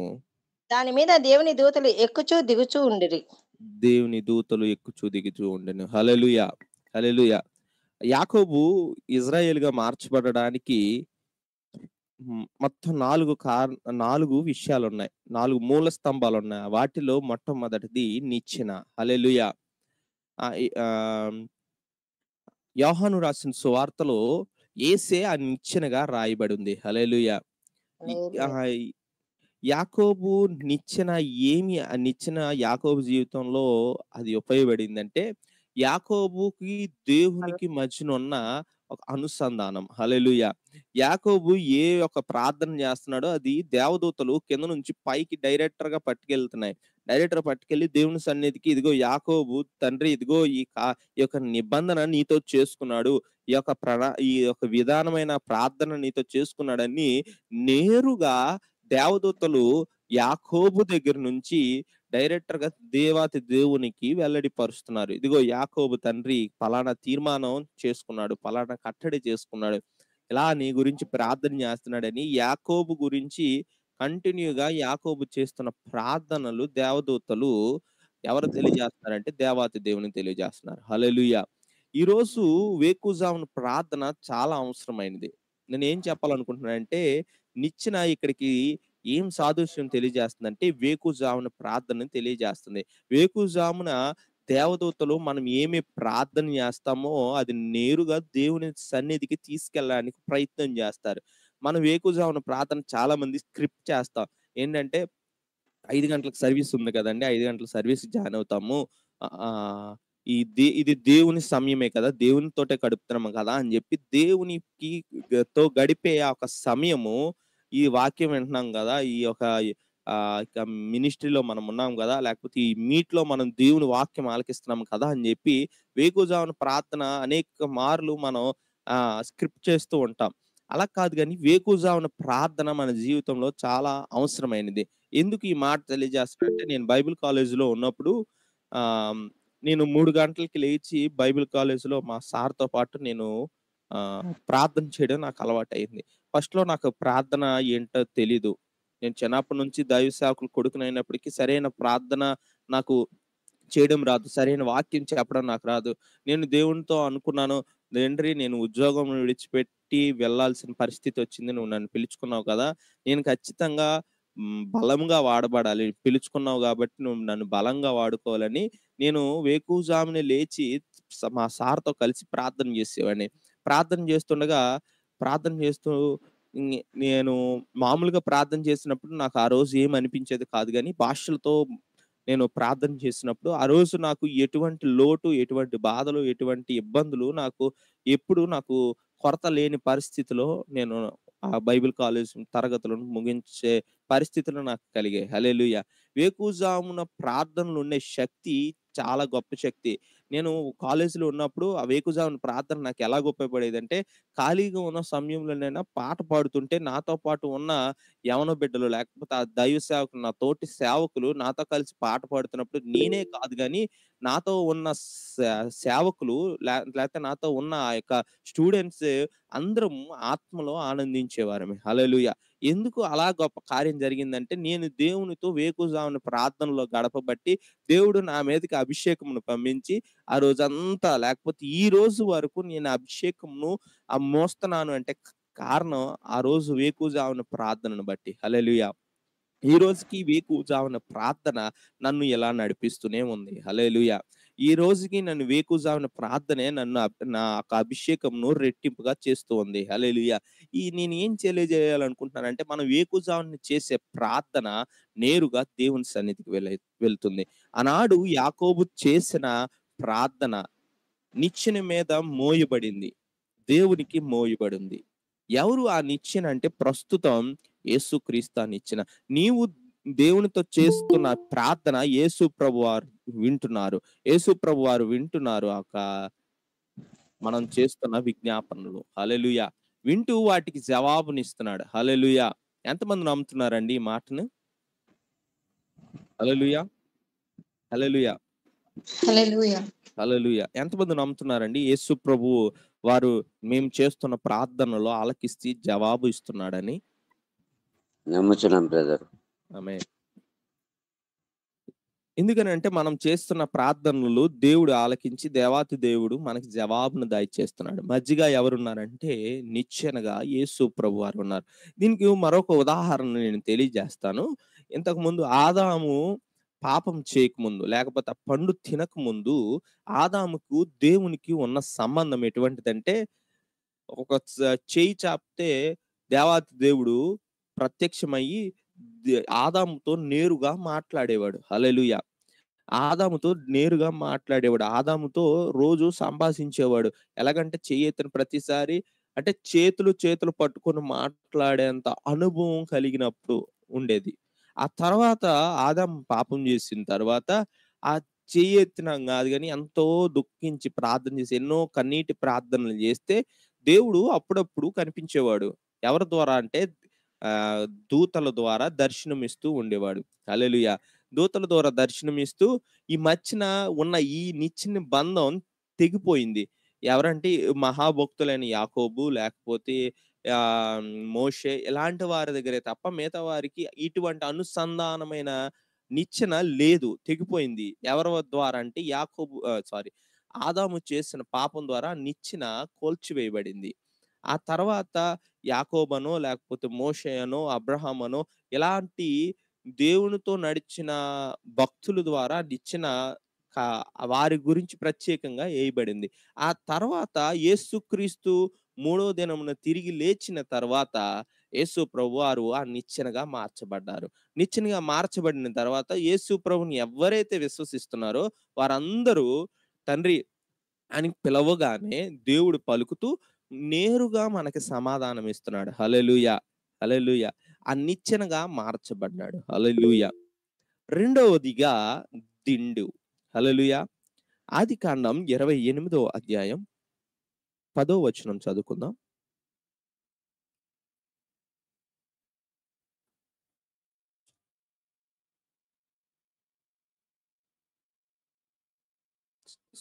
దాని మీద దేవుని దూతలు ఎక్కుచూ దిగుచూ ఉండిరి దేవుని దూతలు ఎక్కుచూ దిగుచూ ఉండెను హలలుయ హలలుయ యాకోబు ఇజ్రాయేల్ గా మార్చబడడానికి మొత్తం నాలుగు కార్ నాలుగు విషయాలు ఉన్నాయి నాలుగు మూల స్తంభాలు ఉన్నాయి వాటిలో మొట్టమొదటిది నిచ్చిన హలెలుయ యోహాను రాసిన సువార్తలో ఏసే ఆ నిచ్చెనగా రాయబడి ఉంది హలేలుయ యాకోబు నిచ్చెన ఏమి ఆ నిచ్చెన యాకోబు జీవితంలో అది ఉపయోగపడిందంటే యాకోబుకి దేవునికి మధ్యన ఉన్న ఒక అనుసంధానం హలెలుయ యాకోబు ఏ ఒక ప్రార్థన చేస్తున్నాడో అది దేవదూతలు కింద నుంచి పైకి డైరెక్టర్ గా పట్టుకెళ్తున్నాయి డైరెక్టర్ పట్టుకెళ్లి దేవుని సన్నిధికి ఇదిగో యాకోబు తండ్రి ఇదిగో ఈ యొక్క నిబంధన నీతో చేసుకున్నాడు ఈ యొక్క ప్రణా ఈ యొక్క విధానమైన ప్రార్థన నీతో చేసుకున్నాడని నేరుగా దేవదూతలు యాకోబు దగ్గర నుంచి డైరెక్టర్ గా దేవాతి దేవునికి వెల్లడిపరుస్తున్నారు ఇదిగో యాకోబు తండ్రి పలానా తీర్మానం చేసుకున్నాడు పలానా కట్టడి చేసుకున్నాడు ఇలా నీ గురించి ప్రార్థన చేస్తున్నాడని యాకోబు గురించి కంటిన్యూగా యాకోబు చేస్తున్న ప్రార్థనలు దేవదూతలు ఎవరు తెలియజేస్తున్నారంటే దేవాతి దేవుని తెలియజేస్తున్నారు హలలుయ ఈరోజు వేకుజామున ప్రార్థన చాలా అవసరమైనది నేను ఏం చెప్పాలనుకుంటున్నానంటే నిచ్చిన ఇక్కడికి ఏం సాదృశ్యం అంటే వేకుజామున ప్రార్థనని తెలియజేస్తుంది వేకుజామున దేవదూతలు మనం ఏమి ప్రార్థన చేస్తామో అది నేరుగా దేవుని సన్నిధికి తీసుకెళ్ళడానికి ప్రయత్నం చేస్తారు మనం వేకుజామున ప్రార్థన చాలా మంది స్క్రిప్ట్ చేస్తాం ఏంటంటే ఐదు గంటలకు సర్వీస్ ఉంది కదండి ఐదు గంటల సర్వీస్ జాయిన్ అవుతాము ఈ దే ఇది దేవుని సమయమే కదా దేవునితోటే గడుపుతున్నాము కదా అని చెప్పి దేవునికి తో గడిపే ఆ ఒక సమయము ఈ వాక్యం వింటున్నాం కదా ఈ యొక్క ఇక మినిస్ట్రీలో మనం ఉన్నాం కదా లేకపోతే ఈ మీట్లో మనం దేవుని వాక్యం ఆలకిస్తున్నాం కదా అని చెప్పి వేగుజామున ప్రార్థన అనేక మార్లు మనం స్క్రిప్ట్ చేస్తూ ఉంటాం అలా కాదు కానీ వేకుజావున ప్రార్థన మన జీవితంలో చాలా అవసరమైనది ఎందుకు ఈ మాట తెలియజేస్తానంటే నేను బైబిల్ కాలేజీలో ఉన్నప్పుడు ఆ నేను మూడు గంటలకి లేచి బైబిల్ కాలేజీలో మా సార్తో పాటు నేను ప్రార్థన చేయడం నాకు అలవాటు అయింది ఫస్ట్లో నాకు ప్రార్థన ఏంటో తెలీదు నేను చిన్నప్పటి నుంచి దైవ సేవకులు కొడుకునైనప్పటికీ సరైన ప్రార్థన నాకు చేయడం రాదు సరైన వాక్యం చెప్పడం నాకు రాదు నేను దేవునితో అనుకున్నాను తండ్రి నేను ఉద్యోగం విడిచిపెట్టి వెళ్ళాల్సిన పరిస్థితి వచ్చింది నువ్వు నన్ను పిలుచుకున్నావు కదా నేను ఖచ్చితంగా బలంగా వాడబడాలి పిలుచుకున్నావు కాబట్టి నువ్వు నన్ను బలంగా వాడుకోవాలని నేను వేకుజాముని లేచి మా సార్తో కలిసి ప్రార్థన చేసేవాడిని ప్రార్థన చేస్తుండగా ప్రార్థన చేస్తూ నేను మామూలుగా ప్రార్థన చేసినప్పుడు నాకు ఆ రోజు ఏం అనిపించేది కాదు కానీ భాషలతో నేను ప్రార్థన చేసినప్పుడు ఆ రోజు నాకు ఎటువంటి లోటు ఎటువంటి బాధలు ఎటువంటి ఇబ్బందులు నాకు ఎప్పుడు నాకు కొరత లేని పరిస్థితిలో నేను ఆ బైబిల్ కాలేజ్ తరగతులను ముగించే పరిస్థితులు నాకు కలిగాయి హలేలుయ వేకుజామున ప్రార్థనలు ఉండే శక్తి చాలా గొప్ప శక్తి నేను కాలేజీలో ఉన్నప్పుడు ఆ వేకుజామున ప్రార్థన నాకు ఎలా గొప్పపడేది అంటే ఖాళీగా ఉన్న సమయంలోనైనా పాట పాడుతుంటే నాతో పాటు ఉన్న యవన బిడ్డలు లేకపోతే ఆ దైవ సేవకులు నా తోటి సేవకులు నాతో కలిసి పాట పాడుతున్నప్పుడు నేనే కాదు కానీ నాతో ఉన్న సేవకులు లేకపోతే నాతో ఉన్న ఆ యొక్క స్టూడెంట్స్ అందరం ఆత్మలో ఆనందించేవారు హలో ఎందుకు అలా గొప్ప కార్యం జరిగిందంటే నేను దేవునితో వేకుజామున ప్రార్థనలో గడపబట్టి దేవుడు నా మీదకి అభిషేకమును పంపించి ఆ రోజంతా లేకపోతే ఈ రోజు వరకు నేను అభిషేకమును ఆ మోస్తున్నాను అంటే కారణం ఆ రోజు వేకుజామున ప్రార్థనను బట్టి హలెలుయ ఈ రోజుకి వేకుజామున ప్రార్థన నన్ను ఎలా నడిపిస్తూనే ఉంది హలేలుయా ఈ రోజుకి నన్ను వేకుజావిన ప్రార్థనే నన్ను నా యొక్క అభిషేకంను రెట్టింపుగా చేస్తూ ఉంది అలెలుయ ఈ నేను ఏం తెలియజేయాలనుకుంటున్నానంటే మనం వేకుజావిని చేసే ప్రార్థన నేరుగా దేవుని సన్నిధికి వెళ్ళ వెళ్తుంది ఆనాడు యాకోబు చేసిన ప్రార్థన నిచ్చెన మీద మోయబడింది దేవునికి మోయబడింది ఎవరు ఆ నిచ్చెన అంటే ప్రస్తుతం ఏసు క్రీస్తు నిచ్చెన నీవు దేవునితో చేస్తున్న ప్రార్థన యేసు ప్రభు వారు వింటున్నారు యేసు ప్రభు వారు వింటున్నారు ఒక మనం చేస్తున్న విజ్ఞాపనలు హలెలుయ వింటూ వాటికి జవాబునిస్తున్నాడు హలెలుయ ఎంతమంది నమ్ముతున్నారండి ఈ మాటను హలలుయ హలలుయ హలలుయ ఎంతమంది నమ్ముతున్నారండి యేసు ప్రభు వారు మేము చేస్తున్న ప్రార్థనలో ఆలకిస్తే జవాబు ఇస్తున్నాడని నమ్ముచున్నాం బ్రదర్ ఆమె ఎందుకనంటే మనం చేస్తున్న ప్రార్థనలు దేవుడు ఆలకించి దేవాతి దేవుడు మనకి జవాబును దయచేస్తున్నాడు మధ్యగా ఎవరున్నారంటే నిచ్చెనగా యేసు ప్రభు వారు ఉన్నారు దీనికి మరొక ఉదాహరణ నేను తెలియజేస్తాను ఇంతకుముందు ఆదాము పాపం చేయకముందు లేకపోతే పండు తినకముందు ఆదాముకు దేవునికి ఉన్న సంబంధం ఎటువంటిదంటే ఒక చేయి చాపితే దేవాతి దేవుడు ప్రత్యక్షమయ్యి ఆదాముతో నేరుగా మాట్లాడేవాడు హలెలుయ ఆదాముతో నేరుగా మాట్లాడేవాడు ఆదాముతో రోజు సంభాషించేవాడు ఎలాగంటే చేయతను ప్రతిసారి అంటే చేతులు చేతులు పట్టుకొని మాట్లాడేంత అనుభవం కలిగినప్పుడు ఉండేది ఆ తర్వాత ఆదాం పాపం చేసిన తర్వాత ఆ చెయ్యి ఎత్తినాం కాదు కానీ ఎంతో దుఃఖించి ప్రార్థన చేసి ఎన్నో కన్నీటి ప్రార్థనలు చేస్తే దేవుడు అప్పుడప్పుడు కనిపించేవాడు ఎవరి ద్వారా అంటే దూతల ద్వారా దర్శనమిస్తూ ఉండేవాడు అలెలుయ దూతల ద్వారా దర్శనమిస్తూ ఈ మధ్యన ఉన్న ఈ నిచ్చిన బంధం తెగిపోయింది ఎవరంటే మహాభక్తులైన యాకోబు లేకపోతే మోషే ఇలాంటి వారి దగ్గరే తప్ప మిగతా వారికి ఇటువంటి అనుసంధానమైన నిచ్చెన లేదు తెగిపోయింది ఎవరి ద్వారా అంటే యాకోబు సారీ ఆదాము చేసిన పాపం ద్వారా నిచ్చిన కోల్చివేయబడింది ఆ తర్వాత యాకోబనో లేకపోతే మోషయనో అబ్రహమనో ఇలాంటి దేవునితో నడిచిన భక్తులు ద్వారా నిచ్చిన వారి గురించి ప్రత్యేకంగా వేయబడింది ఆ తర్వాత యేసుక్రీస్తు మూడో దినమున తిరిగి లేచిన తర్వాత యేసు ప్రభు వారు ఆ నిచ్చెనగా మార్చబడ్డారు నిచ్చెనగా మార్చబడిన తర్వాత యేసు ప్రభుని ఎవరైతే విశ్వసిస్తున్నారో వారందరూ తండ్రి అని పిలవగానే దేవుడు పలుకుతూ నేరుగా మనకి సమాధానం ఇస్తున్నాడు హలలుయ హలలుయ అనిచ్చనగా మార్చబడ్డాడు హలలుయ రెండవదిగా దిండు హలలుయ ఆది కాండం ఇరవై ఎనిమిదో అధ్యాయం పదో వచనం చదువుకుందాం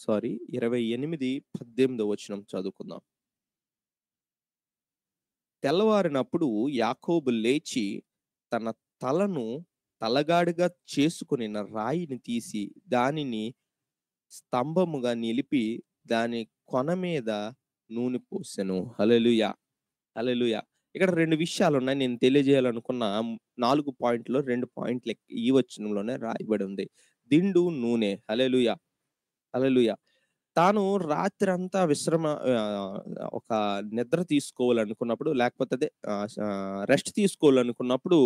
సారీ ఇరవై ఎనిమిది పద్దెనిమిదో వచనం చదువుకుందాం తెల్లవారినప్పుడు యాకోబు లేచి తన తలను తలగాడిగా చేసుకుని రాయిని తీసి దానిని స్తంభముగా నిలిపి దాని కొన మీద నూనె పోసాను హలలుయ హలలుయ ఇక్కడ రెండు విషయాలు ఉన్నాయి నేను తెలియజేయాలనుకున్న నాలుగు పాయింట్లు రెండు పాయింట్లు ఈ వచనంలోనే రాయబడి ఉంది దిండు నూనె హలలుయ హలలుయ తాను రాత్రంతా విశ్రమ ఒక నిద్ర తీసుకోవాలనుకున్నప్పుడు లేకపోతే అదే రెస్ట్ తీసుకోవాలనుకున్నప్పుడు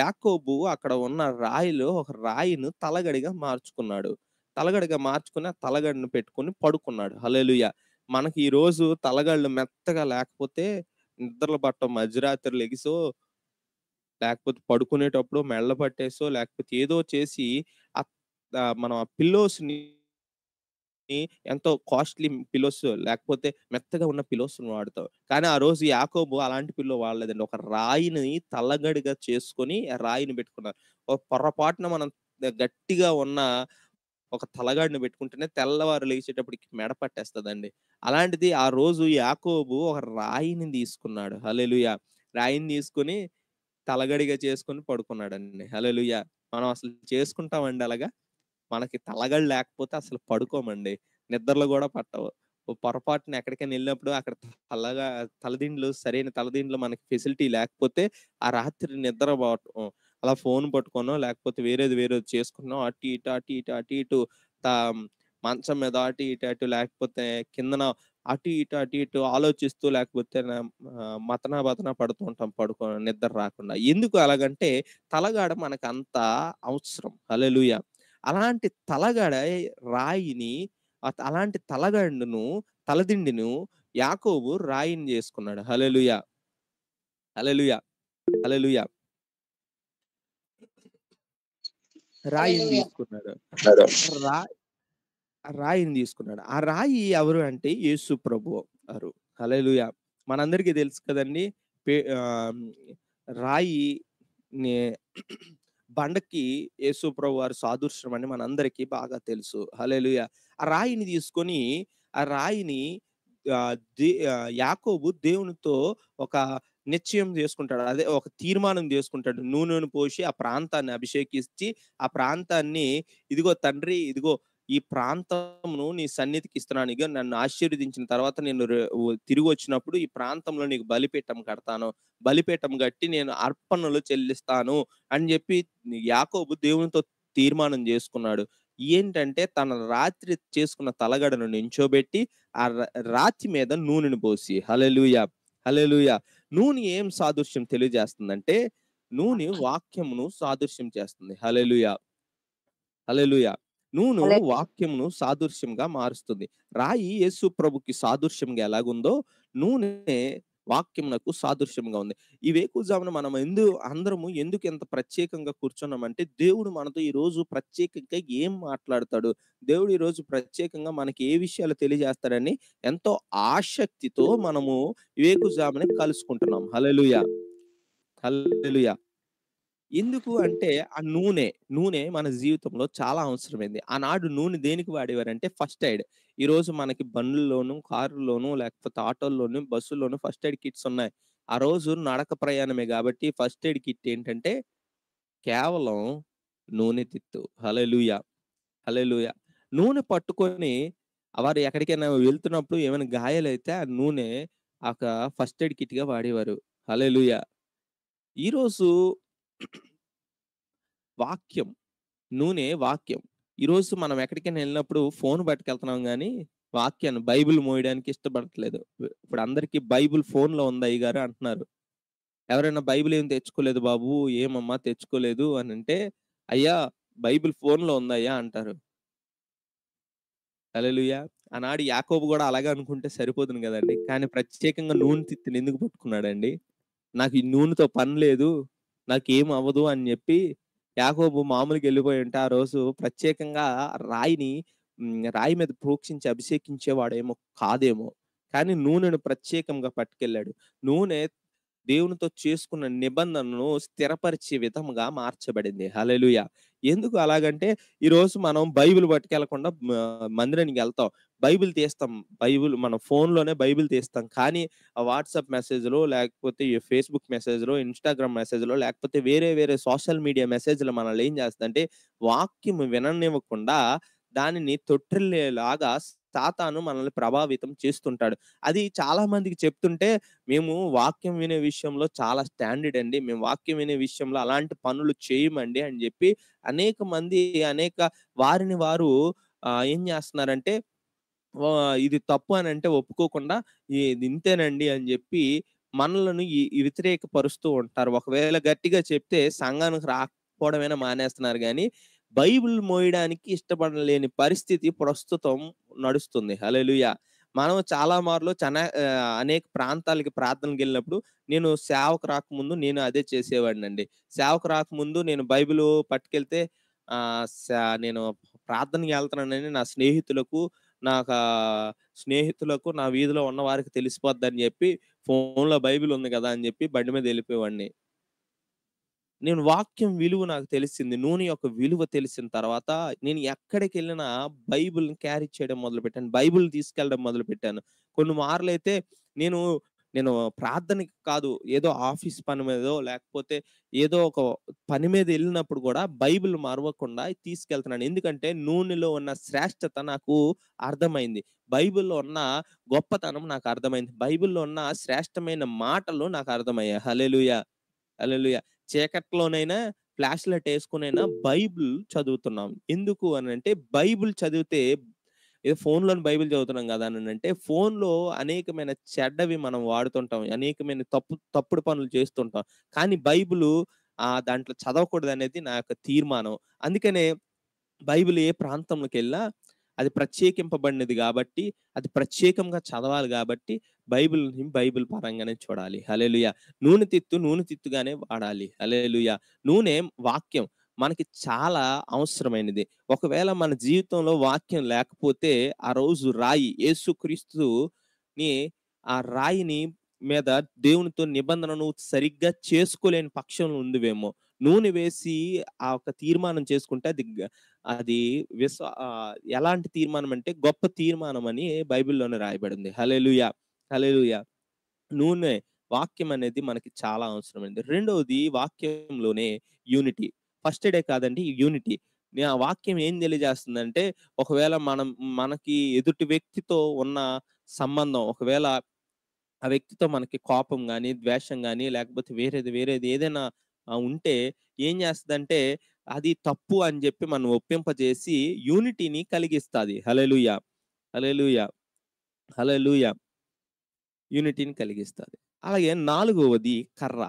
యాకోబు అక్కడ ఉన్న రాయిలో ఒక రాయిను తలగడిగా మార్చుకున్నాడు తలగడిగా మార్చుకుని తలగడిని పెట్టుకుని పడుకున్నాడు హలేలుయ మనకి ఈరోజు తలగళ్ళు మెత్తగా లేకపోతే నిద్రలు పట్టం మధ్యరాత్రి లెగిసో లేకపోతే పడుకునేటప్పుడు మెళ్ళ పట్టేసో లేకపోతే ఏదో చేసి మనం ఆ పిల్లోస్ని ఎంతో కాస్ట్లీ పిలోస్ లేకపోతే మెత్తగా ఉన్న పిలోస్ వాడతావు కానీ ఆ రోజు యాకోబు అలాంటి పిల్లో వాడలేదండి ఒక రాయిని తల్లగడిగా చేసుకొని రాయిని పెట్టుకున్నారు ఒక పొరపాటున మనం గట్టిగా ఉన్న ఒక తలగాడిని పెట్టుకుంటేనే తెల్లవారు లేచేటప్పటికి మెడ పట్టేస్తుందండి అలాంటిది ఆ రోజు యాకోబు ఒక రాయిని తీసుకున్నాడు హలెలుయ రాయిని తీసుకుని తలగడిగా చేసుకుని పడుకున్నాడండి హలెలుయ మనం అసలు చేసుకుంటామండి అలాగా మనకి తలగళ్ళు లేకపోతే అసలు పడుకోమండి నిద్రలు కూడా పట్టవు పొరపాటున ఎక్కడికైనా వెళ్ళినప్పుడు అక్కడ తలగా తలదిండ్లు సరైన తలదిండ్లు మనకి ఫెసిలిటీ లేకపోతే ఆ రాత్రి నిద్ర పోవటం అలా ఫోన్ పట్టుకోనో లేకపోతే వేరేది వేరేది చేసుకున్నాం అటు ఇటు అటు ఇటు అటు ఇటు మంచం మీద అటు ఇటు అటు లేకపోతే కిందన అటు ఇటు అటు ఇటు ఆలోచిస్తూ లేకపోతే మతనా బతన పడుతూ ఉంటాం పడుకో నిద్ర రాకుండా ఎందుకు అలాగంటే తలగాడ మనకు అంత అవసరం అలెలుయా అలాంటి తలగడ రాయిని అలాంటి తలగండును తలదిండిను యాకోబు రాయిని చేసుకున్నాడు హలెలుయ హలెలుయ హలెలుయ రాయిని తీసుకున్నాడు రాయిని తీసుకున్నాడు ఆ రాయి ఎవరు అంటే యేసు ప్రభు అరు హలెలుయ మనందరికీ తెలుసు కదండి రాయి బండకి యేసుప్రభు వారు సాదృశ్యం అని మనందరికీ బాగా తెలుసు హలేలుయ ఆ రాయిని తీసుకొని ఆ రాయిని యాకోబు దేవునితో ఒక నిశ్చయం చేసుకుంటాడు అదే ఒక తీర్మానం చేసుకుంటాడు నూనెను పోసి ఆ ప్రాంతాన్ని అభిషేకించి ఆ ప్రాంతాన్ని ఇదిగో తండ్రి ఇదిగో ఈ ప్రాంతమును నీ సన్నిధికి ఇస్తున్నాను ఇక నన్ను ఆశీర్వదించిన తర్వాత నేను తిరిగి వచ్చినప్పుడు ఈ ప్రాంతంలో నీకు బలిపీఠం కడతాను బలిపీఠం కట్టి నేను అర్పణలు చెల్లిస్తాను అని చెప్పి యాకోబు దేవునితో తీర్మానం చేసుకున్నాడు ఏంటంటే తన రాత్రి చేసుకున్న తలగడను నించోబెట్టి ఆ రాతి మీద నూనెను పోసి హలెలుయ హలెలుయ నూనె ఏం సాదృశ్యం తెలియజేస్తుందంటే నూనె వాక్యమును సాదృశ్యం చేస్తుంది హలెలుయ హలెలుయా నూనె వాక్యంను సాదృశ్యంగా మారుస్తుంది రాయి యేసు ప్రభుకి సాదృశ్యంగా ఎలాగుందో నూనె వాక్యమునకు సాదృశ్యంగా ఉంది ఈ వేకుజామున మనం ఎందు అందరము ఎందుకు ఎంత ప్రత్యేకంగా కూర్చున్నామంటే దేవుడు మనతో ఈ రోజు ప్రత్యేకంగా ఏం మాట్లాడతాడు దేవుడు ఈ రోజు ప్రత్యేకంగా మనకి ఏ విషయాలు తెలియజేస్తాడని ఎంతో ఆసక్తితో మనము వివేకుజాముని కలుసుకుంటున్నాం హలలుయా హలలుయా ఎందుకు అంటే ఆ నూనె నూనె మన జీవితంలో చాలా అవసరమైంది ఆనాడు నూనె దేనికి వాడేవారంటే ఫస్ట్ ఎయిడ్ ఈ రోజు మనకి బండ్లలోను కారులోను లేకపోతే ఆటోల్లోను బస్సుల్లోను ఫస్ట్ ఎయిడ్ కిట్స్ ఉన్నాయి ఆ రోజు నడక ప్రయాణమే కాబట్టి ఫస్ట్ ఎయిడ్ కిట్ ఏంటంటే కేవలం నూనె తిత్తు హలెలుయ హలెలుయ నూనె పట్టుకొని వారు ఎక్కడికైనా వెళ్తున్నప్పుడు ఏమైనా గాయాలైతే ఆ నూనె ఒక ఫస్ట్ ఎయిడ్ కిట్గా వాడేవారు హలెలుయ ఈరోజు వాక్యం నూనె వాక్యం ఈరోజు మనం ఎక్కడికైనా వెళ్ళినప్పుడు ఫోన్ పట్టుకెళ్తున్నాం కానీ వాక్యాన్ని బైబిల్ మోయడానికి ఇష్టపడట్లేదు ఇప్పుడు అందరికీ బైబిల్ ఫోన్లో ఉంది అయ్యి గారు అంటున్నారు ఎవరైనా బైబిల్ ఏం తెచ్చుకోలేదు బాబు ఏమమ్మా తెచ్చుకోలేదు అని అంటే అయ్యా బైబిల్ ఫోన్లో ఉందయ్యా అంటారు అలలుయా ఆనాడు యాకోబు కూడా అలాగే అనుకుంటే సరిపోతుంది కదండి కానీ ప్రత్యేకంగా నూనె తిత్తిని ఎందుకు పట్టుకున్నాడండి నాకు ఈ నూనెతో పని లేదు నాకేం అవ్వదు అని చెప్పి యాకోబు మామూలుగా వెళ్ళిపోయి ఉంటే ఆ రోజు ప్రత్యేకంగా రాయిని రాయి మీద ప్రోక్షించి అభిషేకించేవాడేమో కాదేమో కానీ నూనెను ప్రత్యేకంగా పట్టుకెళ్ళాడు నూనె దేవునితో చేసుకున్న నిబంధనను స్థిరపరిచే విధముగా మార్చబడింది హలెలుయ ఎందుకు అలాగంటే ఈరోజు మనం బైబిల్ పట్టుకెళ్లకుండా మందిరానికి వెళ్తాం బైబిల్ తీస్తాం బైబిల్ మన ఫోన్లోనే బైబిల్ తీస్తాం కానీ వాట్సాప్ మెసేజ్లో లేకపోతే ఫేస్బుక్ మెసేజ్లో ఇన్స్టాగ్రామ్ మెసేజ్లో లేకపోతే వేరే వేరే సోషల్ మీడియా మెసేజ్లో మనల్ని ఏం చేస్తుందంటే వాక్యం విననివ్వకుండా దానిని తొట్టిల్లేలాగా సాతాను మనల్ని ప్రభావితం చేస్తుంటాడు అది చాలా మందికి చెప్తుంటే మేము వాక్యం వినే విషయంలో చాలా స్టాండర్డ్ అండి మేము వాక్యం వినే విషయంలో అలాంటి పనులు చేయమండి అని చెప్పి అనేక మంది అనేక వారిని వారు ఏం చేస్తున్నారంటే ఇది తప్పు అని అంటే ఒప్పుకోకుండా ఇది ఇంతేనండి అని చెప్పి మనలను వ్యతిరేకపరుస్తూ ఉంటారు ఒకవేళ గట్టిగా చెప్తే సంఘానికి రాకపోవడమైనా మానేస్తున్నారు కానీ బైబిల్ మోయడానికి ఇష్టపడలేని పరిస్థితి ప్రస్తుతం నడుస్తుంది హలెలుయా మనం చాలా మార్లు చాలా అనేక ప్రాంతాలకి ప్రార్థనకి వెళ్ళినప్పుడు నేను సేవకు రాకముందు నేను అదే చేసేవాడిని అండి సేవకు రాకముందు నేను బైబిల్ పట్టుకెళ్తే నేను ప్రార్థనకి వెళ్తున్నానని నా స్నేహితులకు నాకు స్నేహితులకు నా వీధిలో ఉన్న వారికి తెలిసిపోద్ది అని చెప్పి ఫోన్లో బైబిల్ ఉంది కదా అని చెప్పి బండి మీద వెళ్ళిపోయేవాడిని నేను వాక్యం విలువ నాకు తెలిసింది నూనె యొక్క విలువ తెలిసిన తర్వాత నేను ఎక్కడికి వెళ్ళినా బైబిల్ని క్యారీ చేయడం మొదలుపెట్టాను బైబిల్ తీసుకెళ్ళడం మొదలుపెట్టాను కొన్ని మార్లు అయితే నేను నేను ప్రార్థనకి కాదు ఏదో ఆఫీస్ పని మీదో లేకపోతే ఏదో ఒక పని మీద వెళ్ళినప్పుడు కూడా బైబిల్ మరవకుండా తీసుకెళ్తున్నాను ఎందుకంటే నూనెలో ఉన్న శ్రేష్టత నాకు అర్థమైంది బైబిల్లో ఉన్న గొప్పతనం నాకు అర్థమైంది బైబిల్లో ఉన్న శ్రేష్టమైన మాటలు నాకు అర్థమయ్యాయి హలెలుయ హలెలుయ చీకట్లోనైనా ఫ్లాష్ లైట్ వేసుకునైనా బైబిల్ చదువుతున్నాం ఎందుకు అని అంటే బైబిల్ చదివితే ఏదో ఫోన్లోని బైబిల్ చదువుతున్నాం కదా అని అంటే ఫోన్లో అనేకమైన చెడ్డవి మనం వాడుతుంటాం అనేకమైన తప్పు తప్పుడు పనులు చేస్తుంటాం కానీ బైబిల్ ఆ దాంట్లో చదవకూడదు అనేది నా యొక్క తీర్మానం అందుకనే బైబిల్ ఏ ప్రాంతంలోకి వెళ్ళా అది ప్రత్యేకింపబడినది కాబట్టి అది ప్రత్యేకంగా చదవాలి కాబట్టి బైబిల్ని బైబిల్ పరంగానే చూడాలి హలేలుయ నూనె తిత్తు నూనె తిత్తుగానే వాడాలి హలేలుయ నూనె వాక్యం మనకి చాలా అవసరమైనది ఒకవేళ మన జీవితంలో వాక్యం లేకపోతే ఆ రోజు రాయి ని ఆ రాయిని మీద దేవునితో నిబంధనను సరిగ్గా చేసుకోలేని పక్షంలో ఉందివేమో నూనె వేసి ఆ ఒక తీర్మానం చేసుకుంటే అది అది విశ్వ ఎలాంటి తీర్మానం అంటే గొప్ప తీర్మానం అని బైబిల్లోనే రాయబడింది హలేలుయా హలేలుయ నూనె వాక్యం అనేది మనకి చాలా అవసరమైంది రెండవది వాక్యంలోనే యూనిటీ ఫస్ట్ ఎయిడే కాదండి యూనిటీ ఆ వాక్యం ఏం తెలియజేస్తుందంటే ఒకవేళ మనం మనకి ఎదుటి వ్యక్తితో ఉన్న సంబంధం ఒకవేళ ఆ వ్యక్తితో మనకి కోపం కానీ ద్వేషం కానీ లేకపోతే వేరేది వేరేది ఏదైనా ఉంటే ఏం చేస్తుందంటే అది తప్పు అని చెప్పి మనం ఒప్పింపజేసి యూనిటీని కలిగిస్తుంది హలెలుయ హలెలుయ హలెలుయ యూనిటీని కలిగిస్తుంది అలాగే నాలుగవది కర్ర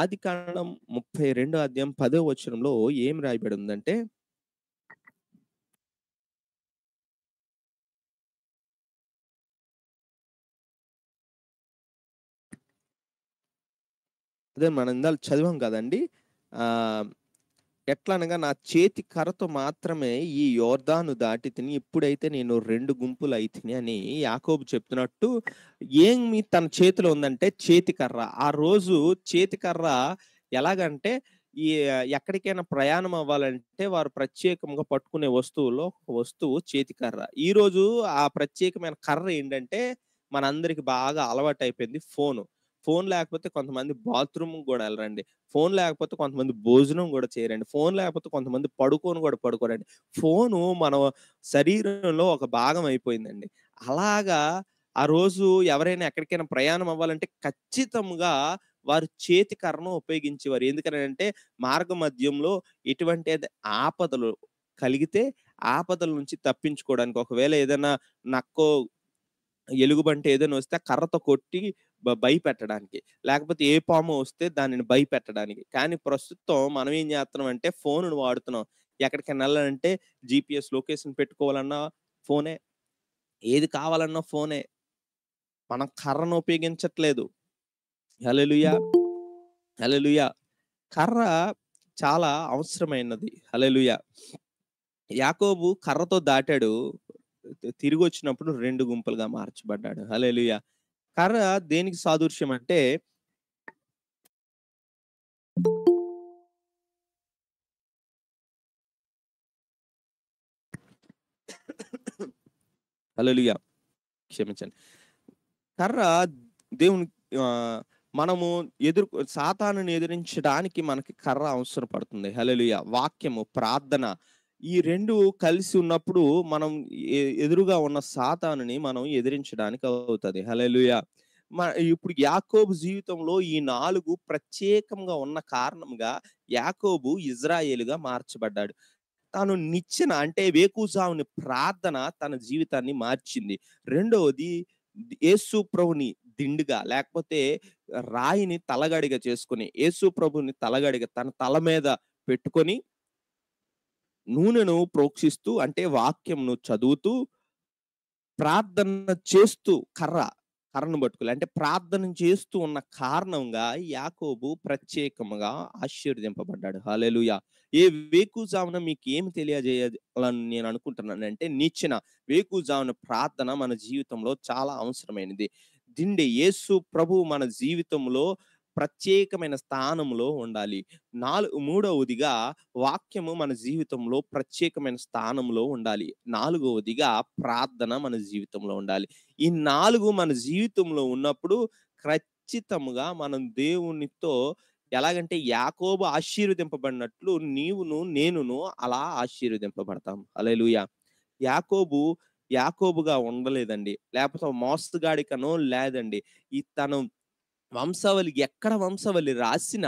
ఆది కాండం ముప్పై రెండో అధ్యాయం పదో వచనంలో ఏం రాయబడి ఉందంటే అదే మనం ఇందా చదివాం కదండి ఎట్లనగా నా చేతి కర్రతో మాత్రమే ఈ యోర్ధాను తిని ఇప్పుడైతే నేను రెండు గుంపులు అయితే అని యాకోబు చెప్తున్నట్టు ఏమి తన చేతిలో ఉందంటే చేతి కర్ర ఆ రోజు చేతి కర్ర ఎలాగంటే ఈ ఎక్కడికైనా ప్రయాణం అవ్వాలంటే వారు ప్రత్యేకంగా పట్టుకునే వస్తువులో వస్తువు చేతి కర్ర ఈ రోజు ఆ ప్రత్యేకమైన కర్ర ఏంటంటే మనందరికి బాగా అలవాటు అయిపోయింది ఫోను ఫోన్ లేకపోతే కొంతమంది బాత్రూమ్ కూడా వెళ్ళరండి ఫోన్ లేకపోతే కొంతమంది భోజనం కూడా చేయరండి ఫోన్ లేకపోతే కొంతమంది పడుకోను కూడా పడుకోరండి ఫోను మన శరీరంలో ఒక భాగం అయిపోయిందండి అలాగా ఆ రోజు ఎవరైనా ఎక్కడికైనా ప్రయాణం అవ్వాలంటే ఖచ్చితంగా వారు చేతి కర్రను ఉపయోగించేవారు అంటే మార్గ మధ్యంలో ఇటువంటి ఆపదలు కలిగితే ఆపదల నుంచి తప్పించుకోవడానికి ఒకవేళ ఏదైనా నక్కో ఎలుగుబంటి ఏదైనా వస్తే కర్రతో కొట్టి పెట్టడానికి లేకపోతే ఏ పాము వస్తే దానిని పెట్టడానికి కానీ ప్రస్తుతం మనం ఏం చేస్తున్నాం అంటే ఫోన్ వాడుతున్నాం ఎక్కడికైనా వెళ్ళాలంటే జిపిఎస్ లొకేషన్ పెట్టుకోవాలన్నా ఫోనే ఏది కావాలన్నా ఫోనే మనం కర్రను ఉపయోగించట్లేదు హలెలుయా హలెలుయా కర్ర చాలా అవసరమైనది హలెలుయా యాకోబు కర్రతో దాటాడు తిరిగి వచ్చినప్పుడు రెండు గుంపులుగా మార్చబడ్డాడు హలేలుయ కర్ర దేనికి సాదృశ్యం అంటే హలోలుయా క్షమించండి కర్ర దేవుని మనము ఎదురు సాతాను ఎదిరించడానికి మనకి కర్ర అవసరపడుతుంది హలలుయ వాక్యము ప్రార్థన ఈ రెండు కలిసి ఉన్నప్పుడు మనం ఎదురుగా ఉన్న సాతానుని మనం ఎదిరించడానికి అవుతుంది హలలుయ ఇప్పుడు యాకోబు జీవితంలో ఈ నాలుగు ప్రత్యేకంగా ఉన్న కారణంగా యాకోబు ఇజ్రాయేలుగా మార్చబడ్డాడు తాను నిచ్చిన అంటే వేకుజావుని ప్రార్థన తన జీవితాన్ని మార్చింది రెండవది యేసు ప్రభుని దిండుగా లేకపోతే రాయిని తలగడిగా చేసుకుని యేసు ప్రభుని తలగడిగా తన తల మీద పెట్టుకొని నూనెను ప్రోక్షిస్తూ అంటే వాక్యంను చదువుతూ ప్రార్థన చేస్తూ కర్ర కర్రను పట్టుకోలే అంటే ప్రార్థన చేస్తూ ఉన్న కారణంగా యాకోబు ప్రత్యేకంగా ఆశీర్దింపబడ్డాడు హాలేలుయా ఏ వేకుజామున మీకు ఏమి తెలియజేయాలని నేను అనుకుంటున్నాను అంటే నిచ్చిన వేకుజామున ప్రార్థన మన జీవితంలో చాలా అవసరమైనది దిండే యేసు ప్రభు మన జీవితంలో ప్రత్యేకమైన స్థానంలో ఉండాలి నాలుగు మూడవదిగా వాక్యము మన జీవితంలో ప్రత్యేకమైన స్థానంలో ఉండాలి నాలుగవదిగా ప్రార్థన మన జీవితంలో ఉండాలి ఈ నాలుగు మన జీవితంలో ఉన్నప్పుడు ఖచ్చితంగా మనం దేవునితో ఎలాగంటే యాకోబు ఆశీర్వదింపబడినట్లు నీవును నేనును అలా ఆశీర్వదింపబడతాం లూయా యాకోబు యాకోబుగా ఉండలేదండి లేకపోతే మోస్తుగాడికనో లేదండి ఈ తను వంశవలి ఎక్కడ వంశవలి రాసిన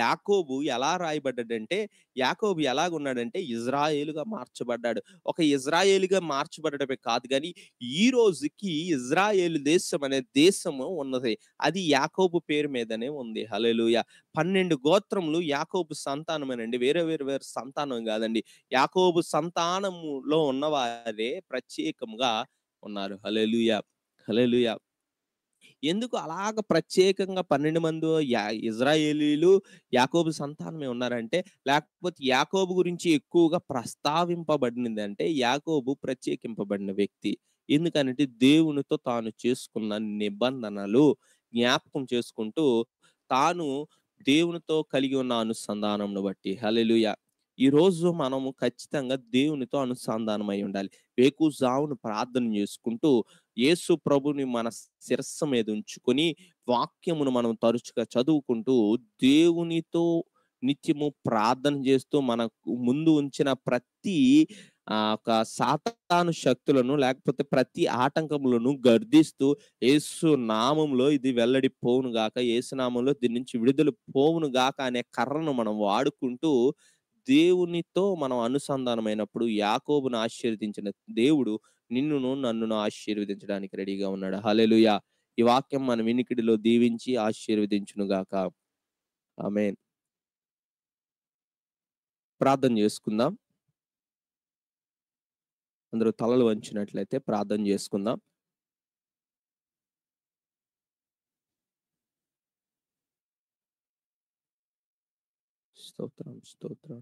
యాకోబు ఎలా రాయబడ్డాడంటే యాకోబు ఎలాగున్నాడంటే ఇజ్రాయేలుగా మార్చబడ్డాడు ఒక ఇజ్రాయేలుగా మార్చబడటమే కాదు కానీ ఈ రోజుకి ఇజ్రాయేల్ దేశం అనే దేశము ఉన్నది అది యాకోబు పేరు మీదనే ఉంది హలెలుయ పన్నెండు గోత్రములు యాకోబు సంతానమేనండి వేరే వేరు వేరు సంతానం కాదండి యాకోబు సంతానములో ఉన్నవారే ప్రత్యేకంగా ఉన్నారు హలెలుయ హలెలుయ ఎందుకు అలాగ ప్రత్యేకంగా పన్నెండు మంది ఇజ్రాయేలీలు యాకోబు సంతానమే ఉన్నారంటే లేకపోతే యాకోబు గురించి ఎక్కువగా ప్రస్తావింపబడినది అంటే యాకోబు ప్రత్యేకింపబడిన వ్యక్తి ఎందుకంటే దేవునితో తాను చేసుకున్న నిబంధనలు జ్ఞాపకం చేసుకుంటూ తాను దేవునితో కలిగి ఉన్న అనుసంధానంను బట్టి హలెలుయ ఈరోజు మనము ఖచ్చితంగా దేవునితో అనుసంధానం అయి ఉండాలి వేకుజావును ప్రార్థన చేసుకుంటూ యేసు ప్రభుని మన శిరస్సు మీద ఉంచుకొని వాక్యమును మనం తరచుగా చదువుకుంటూ దేవునితో నిత్యము ప్రార్థన చేస్తూ మనకు ముందు ఉంచిన ప్రతి ఆ ఒక సాతాను శక్తులను లేకపోతే ప్రతి ఆటంకములను గర్దిస్తూ యేసు నామంలో ఇది వెల్లడి పోవును గాక యేసు నామంలో దీని నుంచి విడుదల పోవును గాక అనే కర్రను మనం వాడుకుంటూ దేవునితో మనం అనుసంధానమైనప్పుడు యాకోబును ఆశీర్వదించిన దేవుడు నిన్నును నన్నును ఆశీర్వదించడానికి రెడీగా ఉన్నాడు హలెలుయ ఈ వాక్యం మన వినికిడిలో దీవించి ఆశీర్వదించునుగాక ఆమె ప్రార్థన చేసుకుందాం అందరూ తలలు వంచినట్లయితే ప్రార్థన చేసుకుందాం స్తోత్రం స్తోత్రం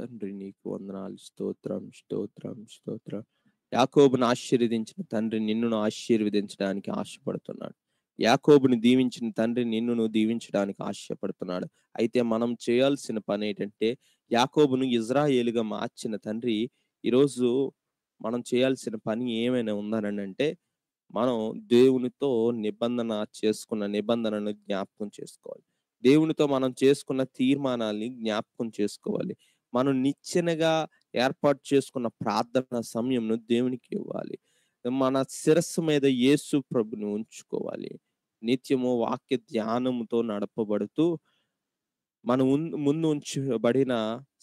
తండ్రి నీకు వందనాలు స్తోత్రం స్తోత్రం స్తోత్రం యాకోబును ఆశీర్వదించిన తండ్రి నిన్నును ఆశీర్వదించడానికి ఆశపడుతున్నాడు యాకోబుని దీవించిన తండ్రి నిన్నును దీవించడానికి ఆశపడుతున్నాడు అయితే మనం చేయాల్సిన పని ఏంటంటే యాకోబును ఇజ్రాయేలుగా మార్చిన తండ్రి ఈరోజు మనం చేయాల్సిన పని ఏమైనా ఉందనంటే అంటే మనం దేవునితో నిబంధన చేసుకున్న నిబంధనను జ్ఞాపకం చేసుకోవాలి దేవునితో మనం చేసుకున్న తీర్మానాల్ని జ్ఞాపకం చేసుకోవాలి మనం నిచ్చెనగా ఏర్పాటు చేసుకున్న ప్రార్థన సమయంను దేవునికి ఇవ్వాలి మన శిరస్సు మీద యేసు ప్రభుని ఉంచుకోవాలి నిత్యము వాక్య ధ్యానముతో నడపబడుతూ మన ముందు ఉంచబడిన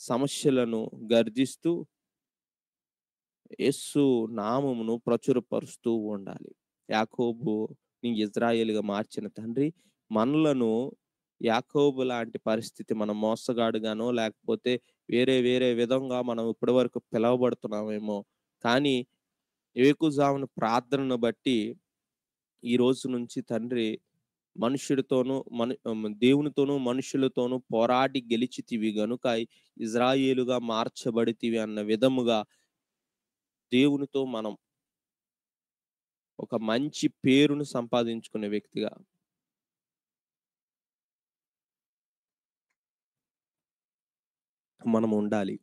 సమస్యలను గర్జిస్తూ యేసు నామమును ప్రచురపరుస్తూ ఉండాలి యాకోబు నీ ఇజ్రాయేల్గా మార్చిన తండ్రి మనలను యాకోబు లాంటి పరిస్థితి మనం మోసగాడుగానో లేకపోతే వేరే వేరే విధంగా మనం ఇప్పటి వరకు పిలవబడుతున్నామేమో కానీ ఏకుజామును ప్రార్థనను బట్టి ఈ రోజు నుంచి తండ్రి మనుషుడితోనూ మను దేవునితోనూ మనుషులతోనూ పోరాడి గెలిచితివి గనుక ఇజ్రాయేలుగా మార్చబడితివి అన్న విధముగా దేవునితో మనం ఒక మంచి పేరును సంపాదించుకునే వ్యక్తిగా మనం ఉండాలి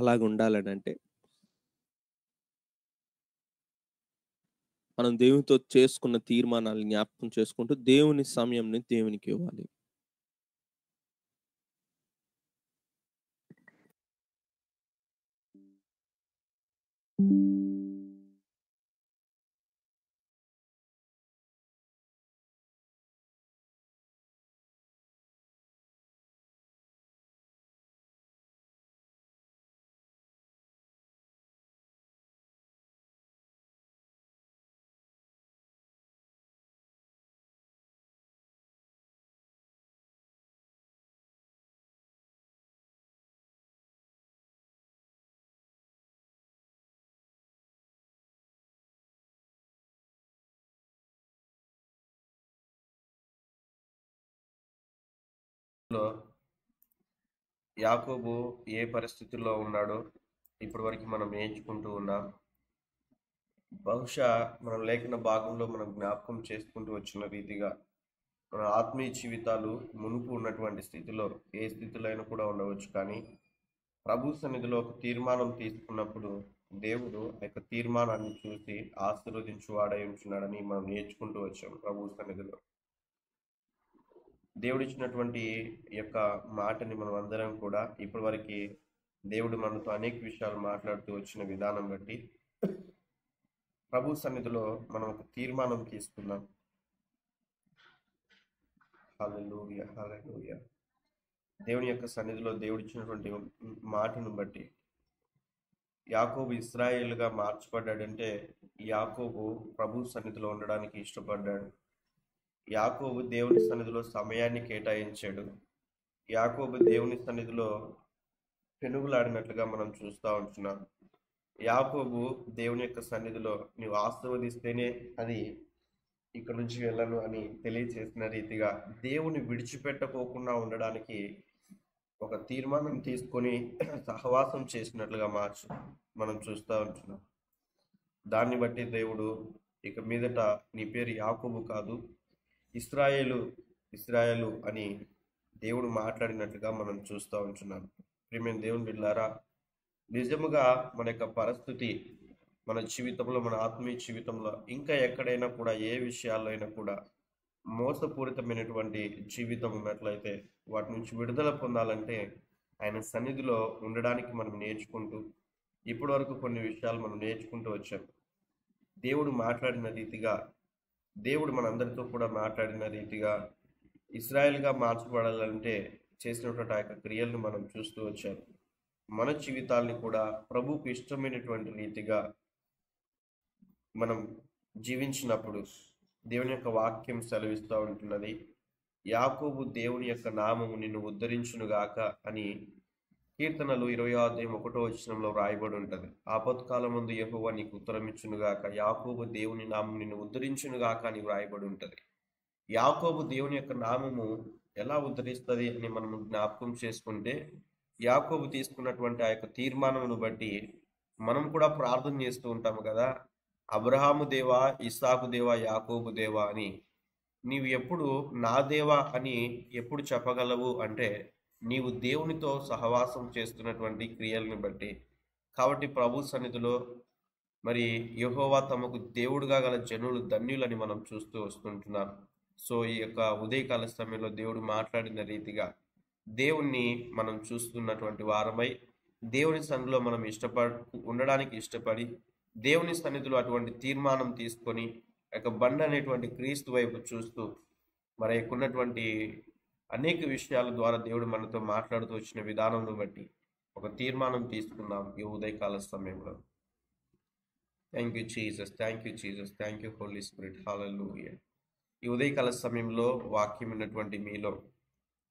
అలాగ ఉండాలని అంటే మనం దేవునితో చేసుకున్న తీర్మానాలు జ్ఞాపకం చేసుకుంటూ దేవుని సమయంని దేవునికి ఇవ్వాలి thank you లో యాకోబు ఏ పరిస్థితుల్లో ఉన్నాడో ఇప్పటి వరకు మనం వేయించుకుంటూ ఉన్నాం బహుశా మనం లేఖన భాగంలో మనం జ్ఞాపకం చేసుకుంటూ వచ్చిన రీతిగా మన ఆత్మీయ జీవితాలు మునుపు ఉన్నటువంటి స్థితిలో ఏ స్థితిలో అయినా కూడా ఉండవచ్చు కానీ ప్రభు సన్నిధిలో ఒక తీర్మానం తీసుకున్నప్పుడు దేవుడు ఆ యొక్క తీర్మానాన్ని చూసి వాడై ఉంటున్నాడని మనం నేర్చుకుంటూ వచ్చాం ప్రభు సన్నిధిలో ఇచ్చినటువంటి యొక్క మాటని మనం అందరం కూడా ఇప్పటి వరకు దేవుడు మనతో అనేక విషయాలు మాట్లాడుతూ వచ్చిన విధానం బట్టి ప్రభు సన్నిధిలో మనం ఒక తీర్మానం తీసుకుందాం దేవుని యొక్క సన్నిధిలో ఇచ్చినటువంటి మాటను బట్టి యాకోబు ఇస్రాయేల్గా మార్చబడ్డాడంటే యాకోబు ప్రభు సన్నిధిలో ఉండడానికి ఇష్టపడ్డాడు యాకోబు దేవుని సన్నిధిలో సమయాన్ని కేటాయించాడు యాకోబు దేవుని సన్నిధిలో పెనుగులాడినట్లుగా మనం చూస్తూ ఉంటున్నాం యాకోబు దేవుని యొక్క సన్నిధిలో నీవు ఆశీర్వదిస్తేనే అది ఇక్కడ నుంచి వెళ్ళను అని తెలియజేసిన రీతిగా దేవుని విడిచిపెట్టకోకుండా ఉండడానికి ఒక తీర్మానం తీసుకొని సహవాసం చేసినట్లుగా మార్చు మనం చూస్తూ ఉంటున్నాం దాన్ని బట్టి దేవుడు ఇక మీదట నీ పేరు యాకోబు కాదు ఇస్రాయేలు ఇస్రాయేలు అని దేవుడు మాట్లాడినట్లుగా మనం చూస్తూ ఉంటున్నాం ప్రేమైన దేవుని బిళ్ళారా నిజముగా మన యొక్క పరిస్థితి మన జీవితంలో మన ఆత్మీయ జీవితంలో ఇంకా ఎక్కడైనా కూడా ఏ విషయాల్లో అయినా కూడా మోసపూరితమైనటువంటి జీవితం ఉన్నట్లయితే వాటి నుంచి విడుదల పొందాలంటే ఆయన సన్నిధిలో ఉండడానికి మనం నేర్చుకుంటూ ఇప్పటి కొన్ని విషయాలు మనం నేర్చుకుంటూ వచ్చాం దేవుడు మాట్లాడిన రీతిగా దేవుడు మనందరితో కూడా మాట్లాడిన రీతిగా ఇస్రాయల్గా మార్చబడాలంటే చేసినటువంటి ఆ యొక్క క్రియలను మనం చూస్తూ వచ్చాం మన జీవితాల్ని కూడా ప్రభుకు ఇష్టమైనటువంటి రీతిగా మనం జీవించినప్పుడు దేవుని యొక్క వాక్యం సెలవిస్తూ ఉంటున్నది యాకోబు దేవుని యొక్క నామము నిన్ను ఉద్ధరించునుగాక అని కీర్తనలు ఇరవై అధ్యాయం ఒకటో వచనంలో రాయబడి ఉంటుంది ఆపత్కాలం ముందు యహోవా నీకు ఉత్తరమిచ్చునుగాక యాకోబు దేవుని నామం నిన్ను ఉద్ధరించునుగాక అని వ్రాయబడి ఉంటుంది యాకోబు దేవుని యొక్క నామము ఎలా ఉద్ధరిస్తుంది అని మనం జ్ఞాపకం చేసుకుంటే యాకోబు తీసుకున్నటువంటి ఆ యొక్క తీర్మానమును బట్టి మనం కూడా ప్రార్థన చేస్తూ ఉంటాము కదా అబ్రహాము దేవా ఇసాకు దేవా యాకోబు దేవా అని నీవు ఎప్పుడు నా దేవా అని ఎప్పుడు చెప్పగలవు అంటే నీవు దేవునితో సహవాసం చేస్తున్నటువంటి క్రియలను బట్టి కాబట్టి ప్రభు సన్నిధిలో మరి యహోవా తమకు దేవుడుగా గల జనులు ధన్యులని మనం చూస్తూ వస్తుంటున్నాం సో ఈ యొక్క ఉదయకాల సమయంలో దేవుడు మాట్లాడిన రీతిగా దేవుణ్ణి మనం చూస్తున్నటువంటి వారమై దేవుని సన్నిధిలో మనం ఇష్టపడు ఉండడానికి ఇష్టపడి దేవుని సన్నిధిలో అటువంటి తీర్మానం తీసుకొని యొక్క బండ అనేటువంటి క్రీస్తు వైపు చూస్తూ మరి ఉన్నటువంటి అనేక విషయాల ద్వారా దేవుడు మనతో మాట్లాడుతూ వచ్చిన విధానంను బట్టి ఒక తీర్మానం తీసుకున్నాం ఈ ఉదయకాల సమయంలో thank you Jesus thank you Jesus thank you Holy Spirit హాలూ ఈ ఉదయకాల సమయంలో వాక్యం ఉన్నటువంటి మీలో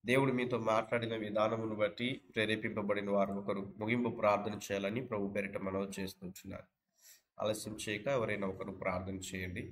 దేవుడు మీతో మాట్లాడిన విధానమును బట్టి ప్రేరేపింపబడిన వారు ఒకరు ముగింపు ప్రార్థన చేయాలని ప్రభు పేరిట మనవి వచ్చినారు ఆలస్యం చేయక ఎవరైనా ఒకరు ప్రార్థన చేయండి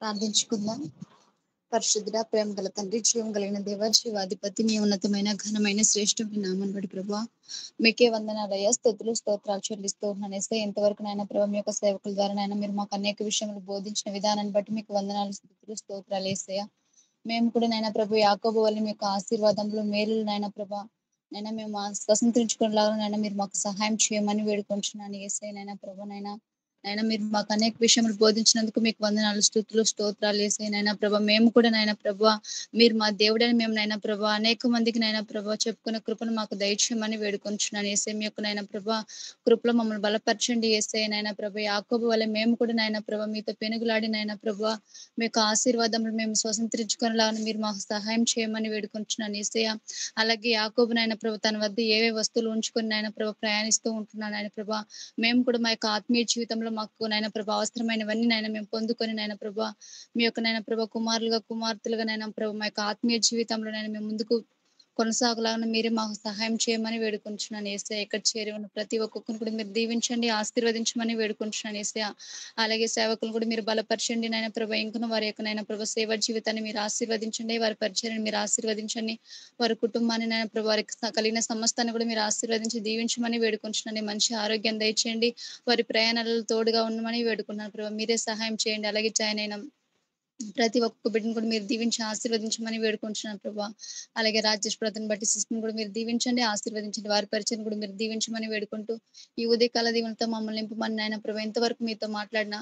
ప్రార్థించుకుందాం పరిశుద్ధ ప్రేమ గల తండ్రి జీవం కలిగిన దేవ జీవాధిపతి మీ ఉన్నతమైన ఘనమైన శ్రేష్టమైన నామం బట్టి ప్రభావ మీకే వందనాలయ స్థుతులు స్తోత్రాలు చెల్లిస్తూ ఉన్నానేస్తే ఎంతవరకు నాయన ప్రభావం మీ యొక్క సేవకుల ద్వారా నాయన మీరు మాకు అనేక విషయములు బోధించిన విధానాన్ని బట్టి మీకు వందనాలు స్థుతులు స్తోత్రాలు వేస్తాయా మేము కూడా నైనా ప్రభు యాకోబు వల్ల మీ యొక్క ఆశీర్వాదంలో మేలు నాయన ప్రభ నైనా మేము స్వసంత్రించుకునేలాగా నైనా మీరు మాకు సహాయం చేయమని వేడుకుంటున్నాను ఏసైనా నాయన ప్రభు నైనా నాయన మీరు మాకు అనేక విషయములు బోధించినందుకు మీకు వందనాలు స్థుతులు స్తోత్రాలు వేసే నాయన ప్రభ మేము కూడా నాయన ప్రభ మీరు మా దేవుడని మేము నాయన ప్రభ అనేక మందికి నాయన ప్రభ చెప్పుకున్న కృపను మాకు దయచేయమని వేడుకొంచున్నాను వేసే మీ యొక్క నాయన ప్రభ కృపలో మమ్మల్ని బలపరచండి వేసే నాయన ప్రభ యాకోబ వల్ల మేము కూడా నాయన ప్రభ మీతో పెనుగులాడి నాయన ప్రభ మీ యొక్క ఆశీర్వాదములు మేము స్వతంత్రించుకునేలాగా మీరు మాకు సహాయం చేయమని వేడుకొంచున్నాను ఏసయ అలాగే యాకోబు నాయన ప్రభ తన వద్ద ఏవే వస్తువులు ఉంచుకొని నాయన ప్రభ ప్రయాణిస్తూ ఉంటున్నాను నాయన ప్రభ మేము కూడా మా యొక్క ఆత్మీయ జీవితంలో మాకు నాయన ప్రభా అవసరమైనవన్నీ నాయన మేము పొందుకొని నాయన ప్రభా మీ యొక్క నాయన ప్రభా కుమారులుగా కుమార్తెలుగా నాయన ప్రభా మా యొక్క ఆత్మీయ జీవితంలో నాయన మేము ముందుకు కొనసాగలాగా మీరే మాకు సహాయం చేయమని వేడుకుంటున్నాను ఏసే ఎక్కడ చేరి ఉన్న ప్రతి ఒక్కొక్కరిని కూడా మీరు దీవించండి ఆశీర్వదించమని వేడుకుంటున్నాను ఏసే అలాగే సేవకులను కూడా మీరు బలపరచండి నాయన ప్రభ ఇంకను వారి యొక్క నాయన ప్రభ సేవ జీవితాన్ని మీరు ఆశీర్వదించండి వారి పరిచయాన్ని మీరు ఆశీర్వదించండి వారి కుటుంబాన్ని నాయన ప్రభ వారికి కలిగిన సమస్తాన్ని కూడా మీరు ఆశీర్వదించి దీవించమని వేడుకుంటున్నాను మంచి ఆరోగ్యం దయచేయండి వారి ప్రయాణాలలో తోడుగా ఉండమని వేడుకున్నాను ప్రభావ మీరే సహాయం చేయండి అలాగే జాయిన్ అయినా ప్రతి ఒక్క బిడ్డను కూడా మీరు దీవించి ఆశీర్వదించమని వేడుకుంటున్నాను ప్రభా అలాగే రాజేష్ ప్రతిని బట్టి సిస్టర్ని కూడా మీరు దీవించండి ఆశీర్వదించండి వారి పరిచయం కూడా మీరు దీవించమని వేడుకుంటూ ఈ ఉదయకాల దీవులతో మమ్మల్ని నింపమని నాయన ప్రభా ఇంతవరకు మీతో మాట్లాడిన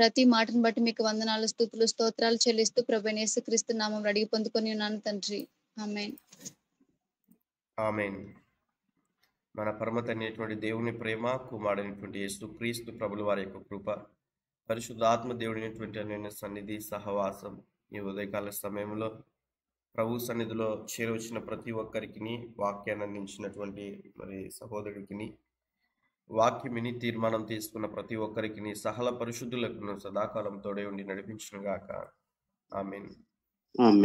ప్రతి మాటను బట్టి మీకు వందనాలు స్థుతులు స్తోత్రాలు చెల్లిస్తూ ప్రభా క్రీస్తు నామం అడిగి పొందుకొని ఉన్నాను తండ్రి ఆమెన్ మన పరమత దేవుని ప్రేమ కుమారుడైనటువంటి యేసు క్రీస్తు వారి యొక్క కృప పరిశుద్ధ ఆత్మ దేవుడినటువంటి నేను సన్నిధి సహవాసం ఈ ఉదయకాల సమయంలో ప్రభు సన్నిధిలో చేరవచ్చిన ప్రతి ఒక్కరికి వాక్యాన్ని అందించినటువంటి మరి సహోదరుడికి వాక్యమిని తీర్మానం తీసుకున్న ప్రతి ఒక్కరికి సహల పరిశుద్ధులకు సదాకాలం తోడే ఉండి నడిపించిన గాక ఆమెన్